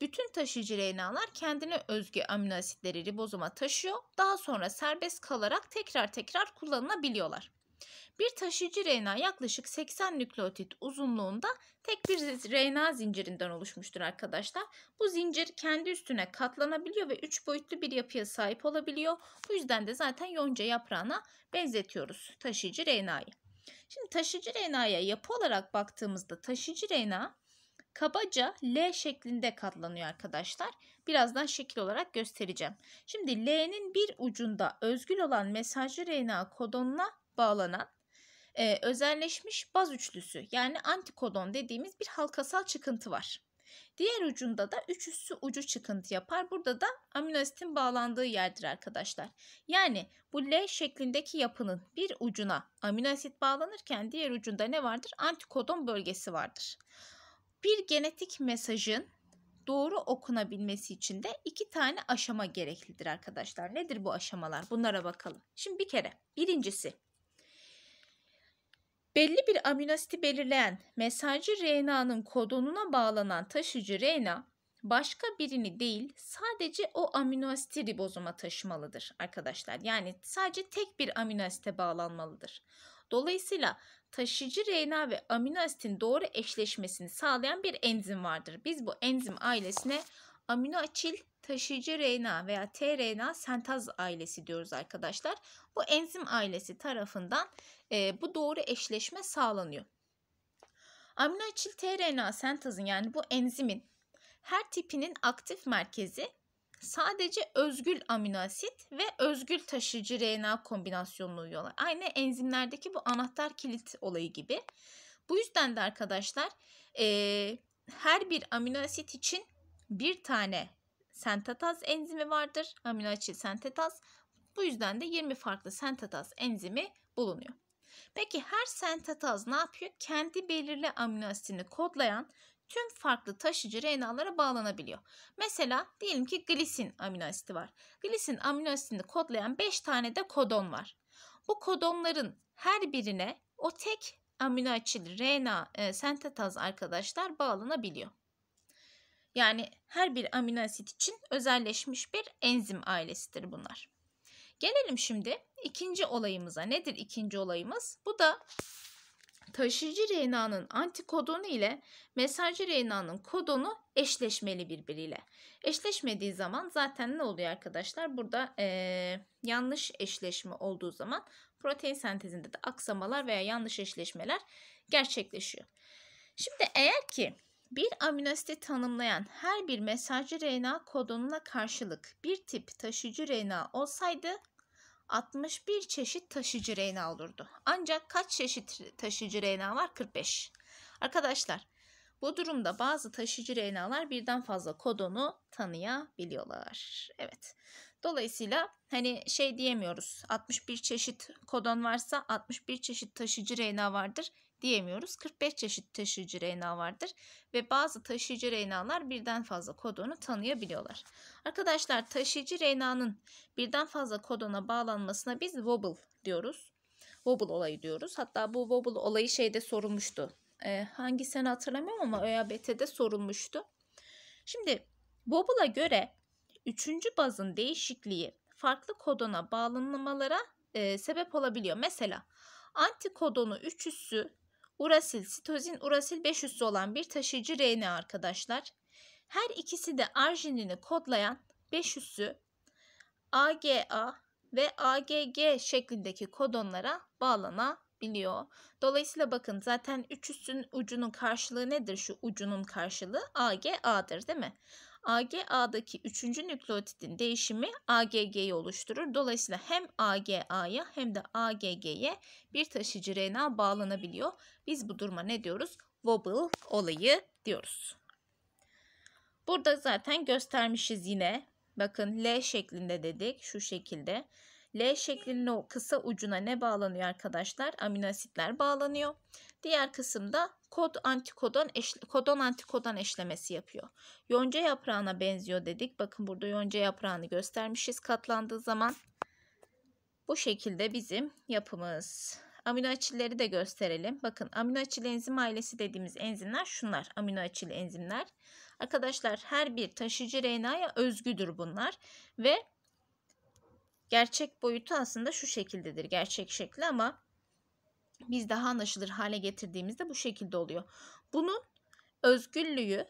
bütün taşıyıcı RNA'lar kendine özgü amino asitleri ribozoma taşıyor. Daha sonra serbest kalarak tekrar tekrar kullanılabiliyorlar. Bir taşıyıcı RNA yaklaşık 80 nükleotit uzunluğunda tek bir RNA zincirinden oluşmuştur arkadaşlar. Bu zincir kendi üstüne katlanabiliyor ve 3 boyutlu bir yapıya sahip olabiliyor. Bu yüzden de zaten yonca yaprağına benzetiyoruz taşıyıcı RNA'yı. Şimdi taşıyıcı RNA'ya yapı olarak baktığımızda taşıyıcı RNA kabaca L şeklinde katlanıyor arkadaşlar. Birazdan şekil olarak göstereceğim. Şimdi L'nin bir ucunda özgül olan mesajcı RNA kodonuna bağlanan e, özelleşmiş baz üçlüsü yani antikodon dediğimiz bir halkasal çıkıntı var. Diğer ucunda da 3 üssü ucu çıkıntı yapar. Burada da aminoasitin bağlandığı yerdir arkadaşlar. Yani bu L şeklindeki yapının bir ucuna aminoasit bağlanırken diğer ucunda ne vardır? Antikodon bölgesi vardır. Bir genetik mesajın doğru okunabilmesi için de iki tane aşama gereklidir arkadaşlar. Nedir bu aşamalar? Bunlara bakalım. Şimdi bir kere birincisi belli bir aminoasiti belirleyen mesajcı RNA'nın kodonuna bağlanan taşıyıcı RNA başka birini değil sadece o aminoasiti ribozoma taşımalıdır arkadaşlar. Yani sadece tek bir aminoasite bağlanmalıdır. Dolayısıyla taşıyıcı RNA ve amino asitin doğru eşleşmesini sağlayan bir enzim vardır. Biz bu enzim ailesine amino açil taşıyıcı RNA veya tRNA sentaz ailesi diyoruz arkadaşlar. Bu enzim ailesi tarafından e, bu doğru eşleşme sağlanıyor. Amino Aminoaçil tRNA sentazın yani bu enzimin her tipinin aktif merkezi sadece özgül amino asit ve özgül taşıyıcı RNA kombinasyonunu uyuyorlar. Aynı enzimlerdeki bu anahtar kilit olayı gibi. Bu yüzden de arkadaşlar e, her bir amino asit için bir tane sentataz enzimi vardır. Amino asit sentataz. Bu yüzden de 20 farklı sentataz enzimi bulunuyor. Peki her sentataz ne yapıyor? Kendi belirli amino asitini kodlayan tüm farklı taşıcı RNA'lara bağlanabiliyor. Mesela diyelim ki glisin amino asidi var. Glisin amino asidini kodlayan 5 tane de kodon var. Bu kodonların her birine o tek amino asil RNA e, sentetaz arkadaşlar bağlanabiliyor. Yani her bir amino asit için özelleşmiş bir enzim ailesidir bunlar. Gelelim şimdi ikinci olayımıza. Nedir ikinci olayımız? Bu da taşıyıcı RNA'nın antikodonu ile mesajcı RNA'nın kodonu eşleşmeli birbiriyle. Eşleşmediği zaman zaten ne oluyor arkadaşlar? Burada e, yanlış eşleşme olduğu zaman protein sentezinde de aksamalar veya yanlış eşleşmeler gerçekleşiyor. Şimdi eğer ki bir aminositi tanımlayan her bir mesajcı RNA kodonuna karşılık bir tip taşıyıcı RNA olsaydı 61 çeşit taşıcı RNA olurdu. Ancak kaç çeşit taşıcı RNA var? 45. Arkadaşlar bu durumda bazı taşıcı RNA'lar birden fazla kodonu tanıyabiliyorlar. Evet. Dolayısıyla hani şey diyemiyoruz. 61 çeşit kodon varsa 61 çeşit taşıyıcı RNA vardır diyemiyoruz. 45 çeşit taşıyıcı RNA vardır ve bazı taşıyıcı RNA'lar birden fazla kodonu tanıyabiliyorlar. Arkadaşlar taşıyıcı RNA'nın birden fazla kodona bağlanmasına biz wobble diyoruz. Wobble olayı diyoruz. Hatta bu wobble olayı şeyde sorulmuştu. Ee, hangi sene hatırlamıyorum ama ÖABT'de sorulmuştu. Şimdi wobble'a göre üçüncü bazın değişikliği farklı kodona bağlanmalara e, sebep olabiliyor. Mesela antikodonu 3 üssü Urasil, sitozin urasil 5 üssü olan bir taşıyıcı RNA arkadaşlar. Her ikisi de arjinini kodlayan 5 üssü AGA ve AGG şeklindeki kodonlara bağlanabiliyor. Dolayısıyla bakın zaten 3 üssün ucunun karşılığı nedir? Şu ucunun karşılığı AGA'dır değil mi? AGA'daki üçüncü nükleotidin değişimi AGG'yi oluşturur. Dolayısıyla hem AGA'ya hem de AGG'ye bir taşıyıcı RNA bağlanabiliyor. Biz bu duruma ne diyoruz? Wobble olayı diyoruz. Burada zaten göstermişiz yine. Bakın L şeklinde dedik şu şekilde. L şeklinin o kısa ucuna ne bağlanıyor arkadaşlar? Amino asitler bağlanıyor. Diğer kısımda kod antikodon eşle, kodon antikodon eşlemesi yapıyor. Yonca yaprağına benziyor dedik. Bakın burada yonca yaprağını göstermişiz katlandığı zaman. Bu şekilde bizim yapımız. Amino asilleri de gösterelim. Bakın amino asil enzim ailesi dediğimiz enzimler şunlar. Amino asil enzimler. Arkadaşlar her bir taşıcı RNA'ya özgüdür bunlar ve Gerçek boyutu aslında şu şekildedir. Gerçek şekli ama biz daha anlaşılır hale getirdiğimizde bu şekilde oluyor. Bunun özgürlüğü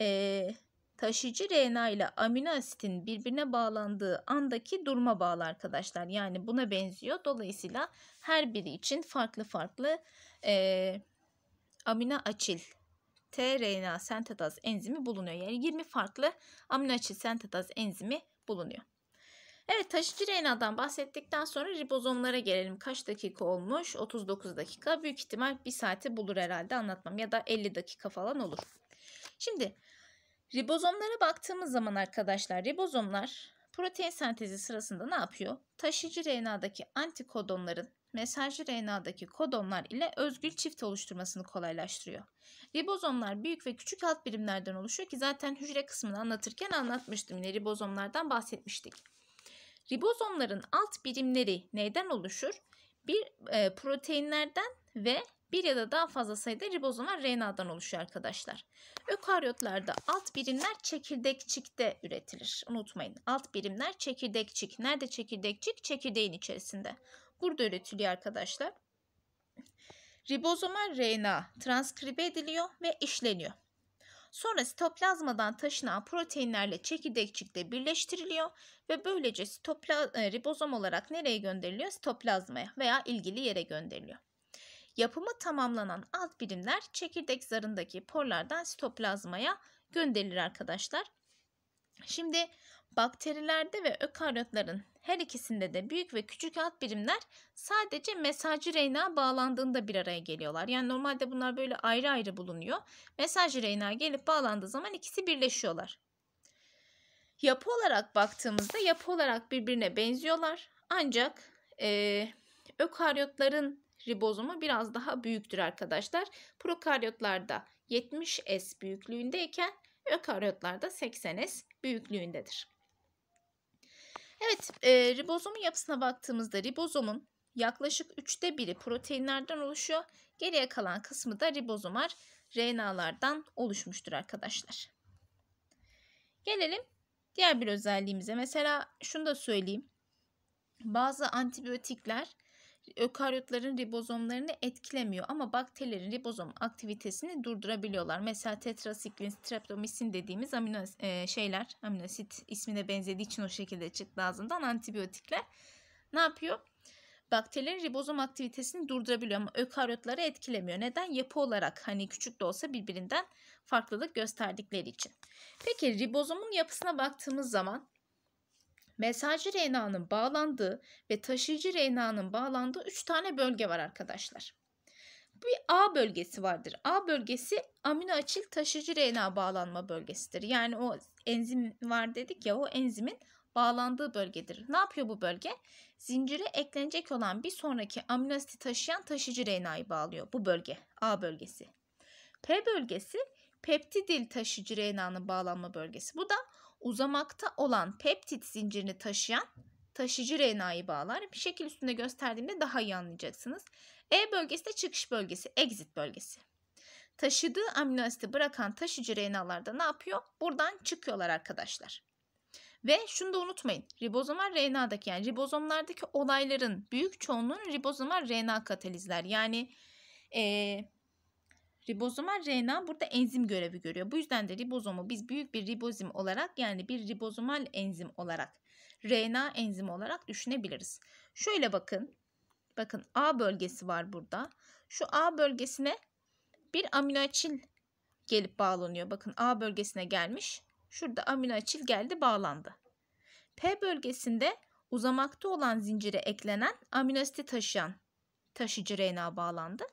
e, taşıyıcı RNA ile amino asitin birbirine bağlandığı andaki durma bağlı arkadaşlar. Yani buna benziyor. Dolayısıyla her biri için farklı farklı e, amino açil tRNA sentetaz enzimi bulunuyor. Yani 20 farklı amino açil sentetaz enzimi bulunuyor. Evet taşıcı RNA'dan bahsettikten sonra ribozomlara gelelim. Kaç dakika olmuş? 39 dakika. Büyük ihtimal 1 saati bulur herhalde anlatmam ya da 50 dakika falan olur. Şimdi ribozomlara baktığımız zaman arkadaşlar ribozomlar protein sentezi sırasında ne yapıyor? Taşıcı RNA'daki antikodonların mesajcı RNA'daki kodonlar ile özgül çift oluşturmasını kolaylaştırıyor. Ribozomlar büyük ve küçük alt birimlerden oluşuyor ki zaten hücre kısmını anlatırken anlatmıştım. Yine ribozomlardan bahsetmiştik. Ribozomların alt birimleri neyden oluşur? Bir e, proteinlerden ve bir ya da daha fazla sayıda ribozomlar RNA'dan oluşuyor arkadaşlar. Ökaryotlarda alt birimler çekirdekçikte üretilir. Unutmayın alt birimler çekirdekçik. Nerede çekirdekçik? Çekirdeğin içerisinde. Burada üretiliyor arkadaşlar. Ribozoma RNA transkribe ediliyor ve işleniyor. Sonra sitoplazmadan taşınan proteinlerle çekirdekçikte birleştiriliyor ve böylece stopla, e, ribozom olarak nereye gönderiliyor? Sitoplazmaya veya ilgili yere gönderiliyor. Yapımı tamamlanan alt birimler çekirdek zarındaki porlardan sitoplazmaya gönderilir arkadaşlar. Şimdi Bakterilerde ve ökaryotların her ikisinde de büyük ve küçük alt birimler sadece mesajcı RNA bağlandığında bir araya geliyorlar. Yani normalde bunlar böyle ayrı ayrı bulunuyor. Mesajcı RNA gelip bağlandığı zaman ikisi birleşiyorlar. Yapı olarak baktığımızda yapı olarak birbirine benziyorlar. Ancak e, ökaryotların ribozomu biraz daha büyüktür arkadaşlar. Prokaryotlarda 70S büyüklüğündeyken ökaryotlarda 80S büyüklüğündedir. Evet e, ribozomun yapısına baktığımızda ribozomun yaklaşık üçte biri proteinlerden oluşuyor. Geriye kalan kısmı da ribozomar RNA'lardan oluşmuştur arkadaşlar. Gelelim diğer bir özelliğimize. Mesela şunu da söyleyeyim. Bazı antibiyotikler ökaryotların ribozomlarını etkilemiyor ama bakterilerin ribozom aktivitesini durdurabiliyorlar. Mesela tetrasiklin, streptomisin dediğimiz amino e, şeyler, aminosit ismine benzediği için o şekilde çıktı ağzından antibiyotikler ne yapıyor? Bakterilerin ribozom aktivitesini durdurabiliyor ama ökaryotları etkilemiyor. Neden? Yapı olarak hani küçük de olsa birbirinden farklılık gösterdikleri için. Peki ribozomun yapısına baktığımız zaman mesajcı RNA'nın bağlandığı ve taşıyıcı RNA'nın bağlandığı 3 tane bölge var arkadaşlar. Bir A bölgesi vardır. A bölgesi amino açil taşıyıcı RNA bağlanma bölgesidir. Yani o enzim var dedik ya o enzimin bağlandığı bölgedir. Ne yapıyor bu bölge? Zincire eklenecek olan bir sonraki amino asiti taşıyan taşıyıcı RNA'yı bağlıyor. Bu bölge A bölgesi. P bölgesi peptidil taşıyıcı RNA'nın bağlanma bölgesi. Bu da uzamakta olan peptit zincirini taşıyan taşıcı RNA'yı bağlar. Bir şekil üstünde gösterdiğimde daha iyi anlayacaksınız. E bölgesi de çıkış bölgesi, exit bölgesi. Taşıdığı amino asiti bırakan taşıcı RNA'lar da ne yapıyor? Buradan çıkıyorlar arkadaşlar. Ve şunu da unutmayın. Ribozomlar RNA'daki yani ribozomlardaki olayların büyük çoğunluğun ribozomlar RNA katalizler. Yani ee, Ribozoma RNA burada enzim görevi görüyor. Bu yüzden de ribozomu biz büyük bir ribozim olarak yani bir ribozomal enzim olarak RNA enzimi olarak düşünebiliriz. Şöyle bakın. Bakın A bölgesi var burada. Şu A bölgesine bir aminoacil gelip bağlanıyor. Bakın A bölgesine gelmiş. Şurada aminoacil geldi bağlandı. P bölgesinde uzamakta olan zincire eklenen aminoasit taşıyan taşıcı RNA bağlandı.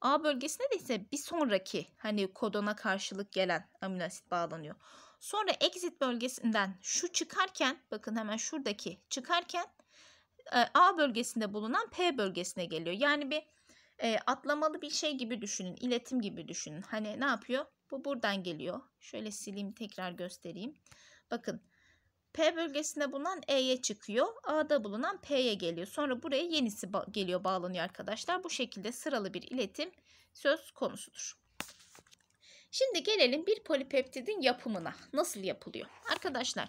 A bölgesine de ise bir sonraki hani kodona karşılık gelen amino asit bağlanıyor. Sonra exit bölgesinden şu çıkarken bakın hemen şuradaki çıkarken e, A bölgesinde bulunan P bölgesine geliyor. Yani bir e, atlamalı bir şey gibi düşünün. iletim gibi düşünün. Hani ne yapıyor? Bu buradan geliyor. Şöyle sileyim tekrar göstereyim. Bakın P bölgesinde bulunan E'ye çıkıyor. A'da bulunan P'ye geliyor. Sonra buraya yenisi ba geliyor bağlanıyor arkadaşlar. Bu şekilde sıralı bir iletim söz konusudur. Şimdi gelelim bir polipeptidin yapımına. Nasıl yapılıyor? Arkadaşlar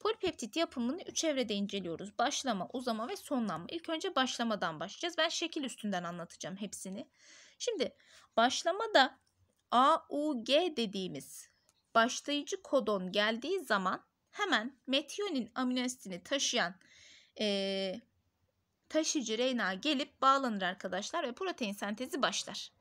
polipeptit yapımını 3 evrede inceliyoruz. Başlama, uzama ve sonlanma. İlk önce başlamadan başlayacağız. Ben şekil üstünden anlatacağım hepsini. Şimdi başlamada AUG dediğimiz başlayıcı kodon geldiği zaman hemen metiyonin amino taşıyan e, taşıyıcı RNA gelip bağlanır arkadaşlar ve protein sentezi başlar.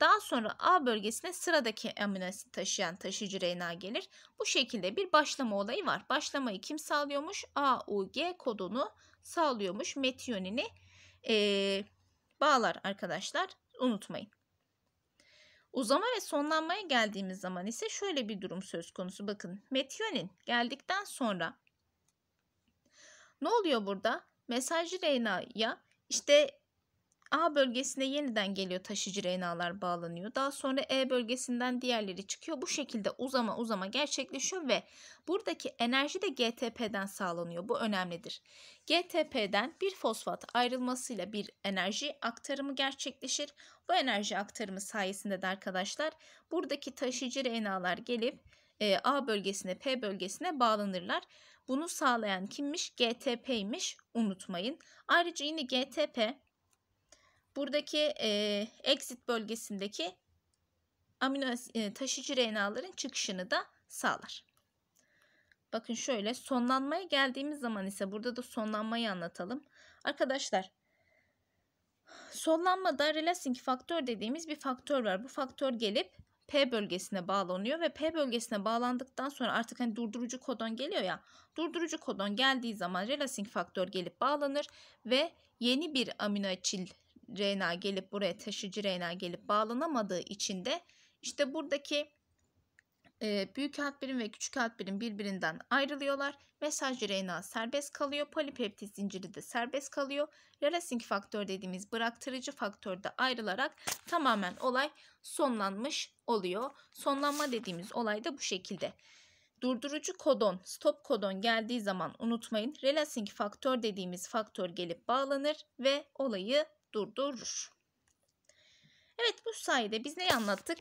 Daha sonra A bölgesine sıradaki amino taşıyan taşıyıcı RNA gelir. Bu şekilde bir başlama olayı var. Başlamayı kim sağlıyormuş? AUG kodunu sağlıyormuş. Metiyonini e, bağlar arkadaşlar. Unutmayın. Uzama ve sonlanmaya geldiğimiz zaman ise şöyle bir durum söz konusu. Bakın metiyonin geldikten sonra ne oluyor burada? Mesaj RNA'ya işte A bölgesine yeniden geliyor taşıcı renalar bağlanıyor. Daha sonra E bölgesinden diğerleri çıkıyor. Bu şekilde uzama uzama gerçekleşiyor ve buradaki enerji de GTP'den sağlanıyor. Bu önemlidir. GTP'den bir fosfat ayrılmasıyla bir enerji aktarımı gerçekleşir. Bu enerji aktarımı sayesinde de arkadaşlar buradaki taşıcı renalar gelip e, A bölgesine P bölgesine bağlanırlar. Bunu sağlayan kimmiş? GTP'ymiş unutmayın. Ayrıca yine GTP buradaki e, exit bölgesindeki amino e, taşıcı RNA'ların çıkışını da sağlar. Bakın şöyle sonlanmaya geldiğimiz zaman ise burada da sonlanmayı anlatalım. Arkadaşlar sonlanmada relaxing faktör dediğimiz bir faktör var. Bu faktör gelip P bölgesine bağlanıyor ve P bölgesine bağlandıktan sonra artık hani durdurucu kodon geliyor ya. Durdurucu kodon geldiği zaman relaxing faktör gelip bağlanır ve yeni bir aminoacil Reyna gelip buraya taşıcı Reyna gelip bağlanamadığı için de işte buradaki e, büyük alt birim ve küçük alt birim birbirinden ayrılıyorlar. Mesajcı Reyna serbest kalıyor. Polipeptit zinciri de serbest kalıyor. Relaxing faktör dediğimiz bıraktırıcı faktör de ayrılarak tamamen olay sonlanmış oluyor. Sonlanma dediğimiz olay da bu şekilde. Durdurucu kodon, stop kodon geldiği zaman unutmayın. Relaxing faktör dediğimiz faktör gelip bağlanır ve olayı durdurur. Evet bu sayede biz neyi anlattık?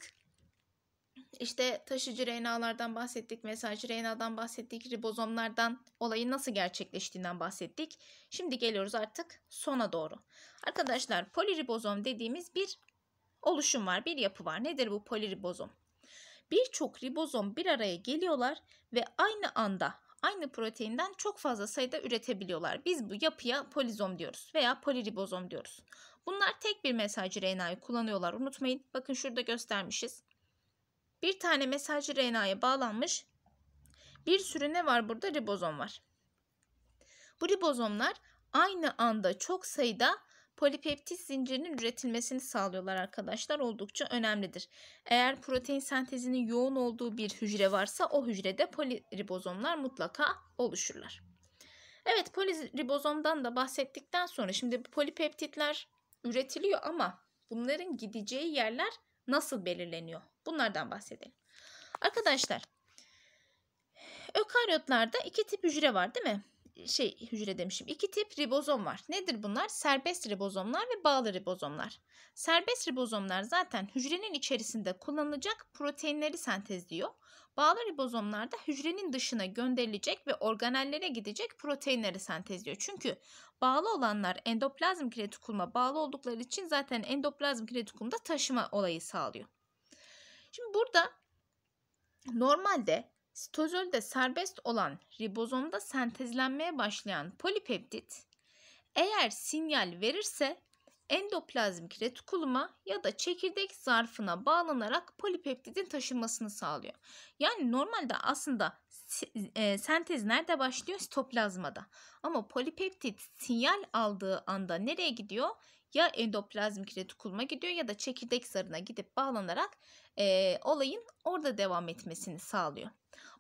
İşte taşıcı RNA'lardan bahsettik, mesajcı RNA'dan bahsettik, ribozomlardan olayın nasıl gerçekleştiğinden bahsettik. Şimdi geliyoruz artık sona doğru. Arkadaşlar poliribozom dediğimiz bir oluşum var, bir yapı var. Nedir bu poliribozom? Birçok ribozom bir araya geliyorlar ve aynı anda aynı proteinden çok fazla sayıda üretebiliyorlar. Biz bu yapıya polizom diyoruz veya poliribozom diyoruz. Bunlar tek bir mesajcı RNA'yı kullanıyorlar unutmayın. Bakın şurada göstermişiz. Bir tane mesajcı RNA'ya bağlanmış. Bir sürü ne var burada? Ribozom var. Bu ribozomlar aynı anda çok sayıda polipeptit zincirinin üretilmesini sağlıyorlar arkadaşlar. Oldukça önemlidir. Eğer protein sentezinin yoğun olduğu bir hücre varsa o hücrede poliribozomlar mutlaka oluşurlar. Evet poliribozomdan da bahsettikten sonra şimdi polipeptitler üretiliyor ama bunların gideceği yerler nasıl belirleniyor? Bunlardan bahsedelim. Arkadaşlar ökaryotlarda iki tip hücre var değil mi? şey hücre demişim. İki tip ribozom var. Nedir bunlar? Serbest ribozomlar ve bağlı ribozomlar. Serbest ribozomlar zaten hücrenin içerisinde kullanılacak proteinleri sentezliyor. Bağlı ribozomlar da hücrenin dışına gönderilecek ve organellere gidecek proteinleri sentezliyor. Çünkü bağlı olanlar endoplazm kiretikuma bağlı oldukları için zaten endoplazm kiretikumda taşıma olayı sağlıyor. Şimdi burada normalde Sitozolde serbest olan ribozomda sentezlenmeye başlayan polipeptit eğer sinyal verirse endoplazmik retikuluma ya da çekirdek zarfına bağlanarak polipeptidin taşınmasını sağlıyor. Yani normalde aslında e, sentez nerede başlıyor? Sitoplazmada. Ama polipeptit sinyal aldığı anda nereye gidiyor? ya endoplazmik retikuluma gidiyor ya da çekirdek zarına gidip bağlanarak e, olayın orada devam etmesini sağlıyor.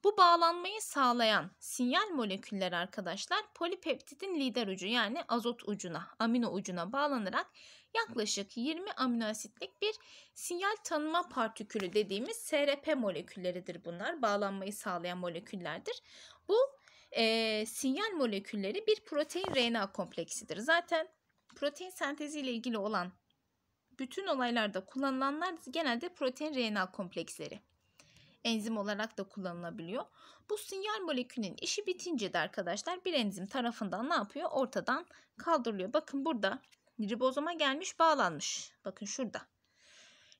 Bu bağlanmayı sağlayan sinyal moleküller arkadaşlar polipeptidin lider ucu yani azot ucuna, amino ucuna bağlanarak yaklaşık 20 amino asitlik bir sinyal tanıma partikülü dediğimiz SRP molekülleridir bunlar. Bağlanmayı sağlayan moleküllerdir. Bu e, sinyal molekülleri bir protein RNA kompleksidir. Zaten protein sentezi ile ilgili olan bütün olaylarda kullanılanlar genelde protein RNA kompleksleri. Enzim olarak da kullanılabiliyor. Bu sinyal molekülünün işi bitince de arkadaşlar bir enzim tarafından ne yapıyor? Ortadan kaldırılıyor. Bakın burada ribozoma gelmiş bağlanmış. Bakın şurada.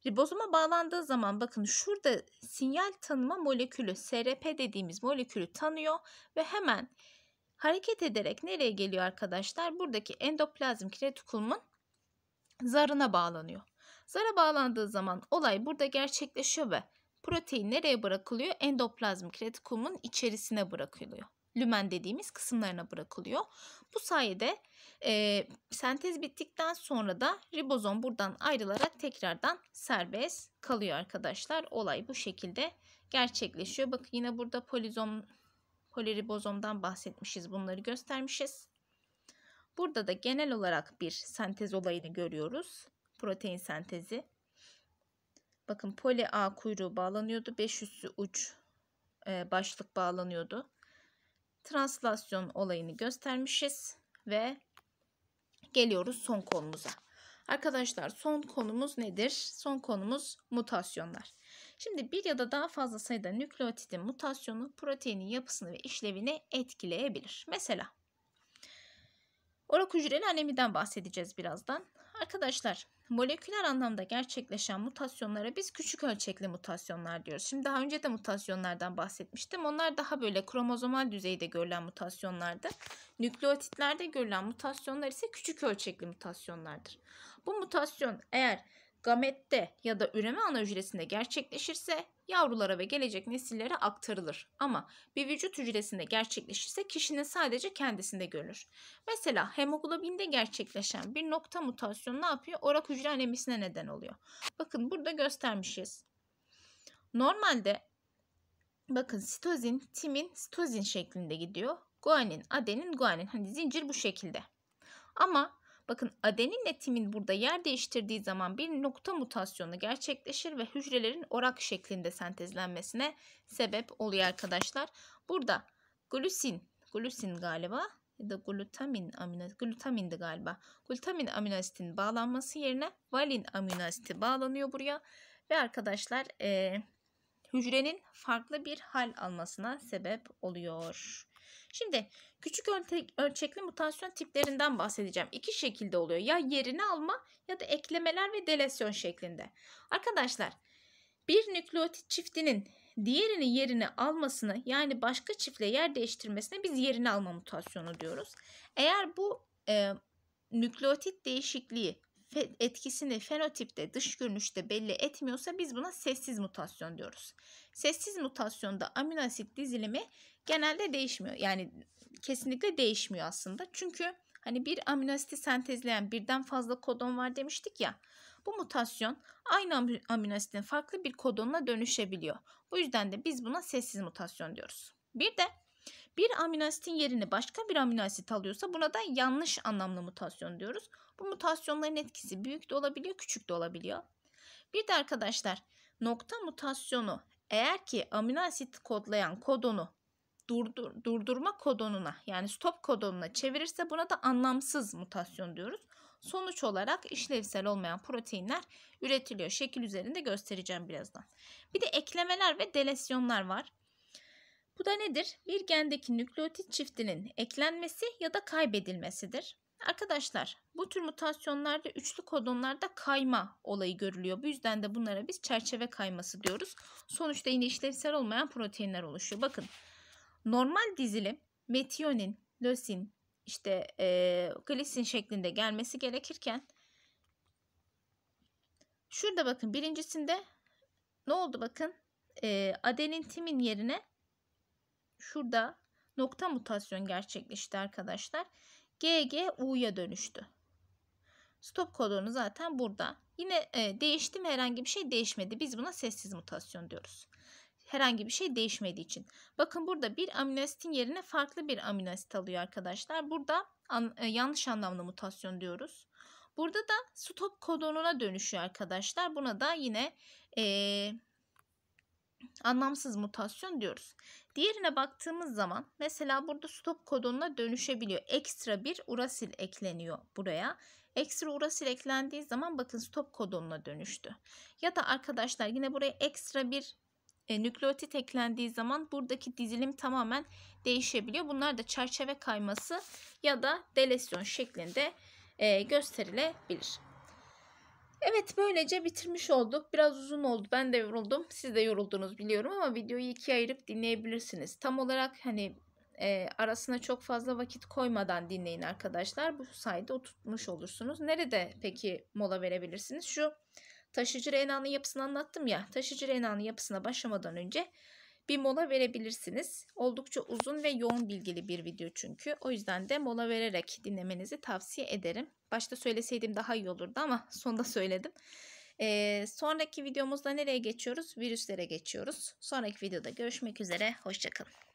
Ribozoma bağlandığı zaman bakın şurada sinyal tanıma molekülü SRP dediğimiz molekülü tanıyor ve hemen hareket ederek nereye geliyor arkadaşlar? Buradaki endoplazm kiretikulumun zarına bağlanıyor. Zara bağlandığı zaman olay burada gerçekleşiyor ve protein nereye bırakılıyor? Endoplazm kiretikumun içerisine bırakılıyor. Lümen dediğimiz kısımlarına bırakılıyor. Bu sayede e, sentez bittikten sonra da ribozom buradan ayrılarak tekrardan serbest kalıyor arkadaşlar. Olay bu şekilde gerçekleşiyor. Bakın yine burada polizom poliribozomdan bahsetmişiz. Bunları göstermişiz. Burada da genel olarak bir sentez olayını görüyoruz. Protein sentezi. Bakın poli A kuyruğu bağlanıyordu. 500 uç e, başlık bağlanıyordu. Translasyon olayını göstermişiz ve geliyoruz son konumuza. Arkadaşlar son konumuz nedir? Son konumuz mutasyonlar. Şimdi bir ya da daha fazla sayıda nükleotidin mutasyonu proteinin yapısını ve işlevini etkileyebilir. Mesela orak hücreli anemiden bahsedeceğiz birazdan. Arkadaşlar moleküler anlamda gerçekleşen mutasyonlara biz küçük ölçekli mutasyonlar diyoruz. Şimdi daha önce de mutasyonlardan bahsetmiştim. Onlar daha böyle kromozomal düzeyde görülen mutasyonlardı. Nükleotitlerde görülen mutasyonlar ise küçük ölçekli mutasyonlardır. Bu mutasyon eğer gamette ya da üreme ana hücresinde gerçekleşirse yavrulara ve gelecek nesillere aktarılır. Ama bir vücut hücresinde gerçekleşirse kişinin sadece kendisinde görülür. Mesela hemoglobinde gerçekleşen bir nokta mutasyonu ne yapıyor? Orak hücre anemisine neden oluyor. Bakın burada göstermişiz. Normalde bakın sitozin, timin, sitozin şeklinde gidiyor. Guanin, adenin, guanin. Hani zincir bu şekilde. Ama Bakın adeninle timin burada yer değiştirdiği zaman bir nokta mutasyonu gerçekleşir ve hücrelerin orak şeklinde sentezlenmesine sebep oluyor arkadaşlar. Burada glusin, glusin galiba ya da glutamin amino glutamindi galiba. Glutamin amino bağlanması yerine valin amino bağlanıyor buraya ve arkadaşlar e, hücrenin farklı bir hal almasına sebep oluyor. Şimdi küçük ölçekli mutasyon tiplerinden bahsedeceğim. İki şekilde oluyor. Ya yerini alma ya da eklemeler ve delesyon şeklinde. Arkadaşlar bir nükleotit çiftinin diğerinin yerini almasını yani başka çiftle yer değiştirmesine biz yerini alma mutasyonu diyoruz. Eğer bu e, nükleotit değişikliği etkisini fenotipte dış görünüşte belli etmiyorsa biz buna sessiz mutasyon diyoruz. Sessiz mutasyonda amino asit dizilimi genelde değişmiyor. Yani kesinlikle değişmiyor aslında. Çünkü hani bir amino asiti sentezleyen birden fazla kodon var demiştik ya. Bu mutasyon aynı amino asitin farklı bir kodonuna dönüşebiliyor. Bu yüzden de biz buna sessiz mutasyon diyoruz. Bir de bir amino asitin yerini başka bir amino asit alıyorsa buna da yanlış anlamlı mutasyon diyoruz. Bu mutasyonların etkisi büyük de olabiliyor, küçük de olabiliyor. Bir de arkadaşlar nokta mutasyonu eğer ki amino asit kodlayan kodonu durdur, durdurma kodonuna yani stop kodonuna çevirirse buna da anlamsız mutasyon diyoruz. Sonuç olarak işlevsel olmayan proteinler üretiliyor. Şekil üzerinde göstereceğim birazdan. Bir de eklemeler ve delesyonlar var. Bu da nedir? Bir gendeki nükleotit çiftinin eklenmesi ya da kaybedilmesidir. Arkadaşlar bu tür mutasyonlarda üçlü kodonlarda kayma olayı görülüyor. Bu yüzden de bunlara biz çerçeve kayması diyoruz. Sonuçta yine işlevsel olmayan proteinler oluşuyor. Bakın normal dizilim metiyonin, lösin, işte e, glisin şeklinde gelmesi gerekirken şurada bakın birincisinde ne oldu bakın e, adenin timin yerine şurada nokta mutasyon gerçekleşti arkadaşlar. GG U'ya dönüştü. Stop kodonu zaten burada. Yine e, değişti mi herhangi bir şey değişmedi. Biz buna sessiz mutasyon diyoruz. Herhangi bir şey değişmediği için. Bakın burada bir aminoasitin yerine farklı bir aminoasit alıyor arkadaşlar. Burada an, e, yanlış anlamlı mutasyon diyoruz. Burada da stop kodonuna dönüşüyor arkadaşlar. Buna da yine e, anlamsız mutasyon diyoruz. Diğerine baktığımız zaman mesela burada stop kodonuna dönüşebiliyor. Ekstra bir urasil ekleniyor buraya. Ekstra urasil eklendiği zaman bakın stop kodonuna dönüştü. Ya da arkadaşlar yine buraya ekstra bir e, nükleotit eklendiği zaman buradaki dizilim tamamen değişebiliyor. Bunlar da çerçeve kayması ya da delesyon şeklinde e, gösterilebilir. Evet böylece bitirmiş olduk. Biraz uzun oldu. Ben de yoruldum. Siz de yoruldunuz biliyorum ama videoyu ikiye ayırıp dinleyebilirsiniz. Tam olarak hani e, arasına çok fazla vakit koymadan dinleyin arkadaşlar. Bu sayede oturtmuş olursunuz. Nerede peki mola verebilirsiniz? Şu taşıcı renanın yapısını anlattım ya. Taşıcı renanın yapısına başlamadan önce bir mola verebilirsiniz. Oldukça uzun ve yoğun bilgili bir video çünkü. O yüzden de mola vererek dinlemenizi tavsiye ederim. Başta söyleseydim daha iyi olurdu ama [LAUGHS] sonda söyledim. Ee, sonraki videomuzda nereye geçiyoruz? Virüslere geçiyoruz. Sonraki videoda görüşmek üzere. Hoşçakalın.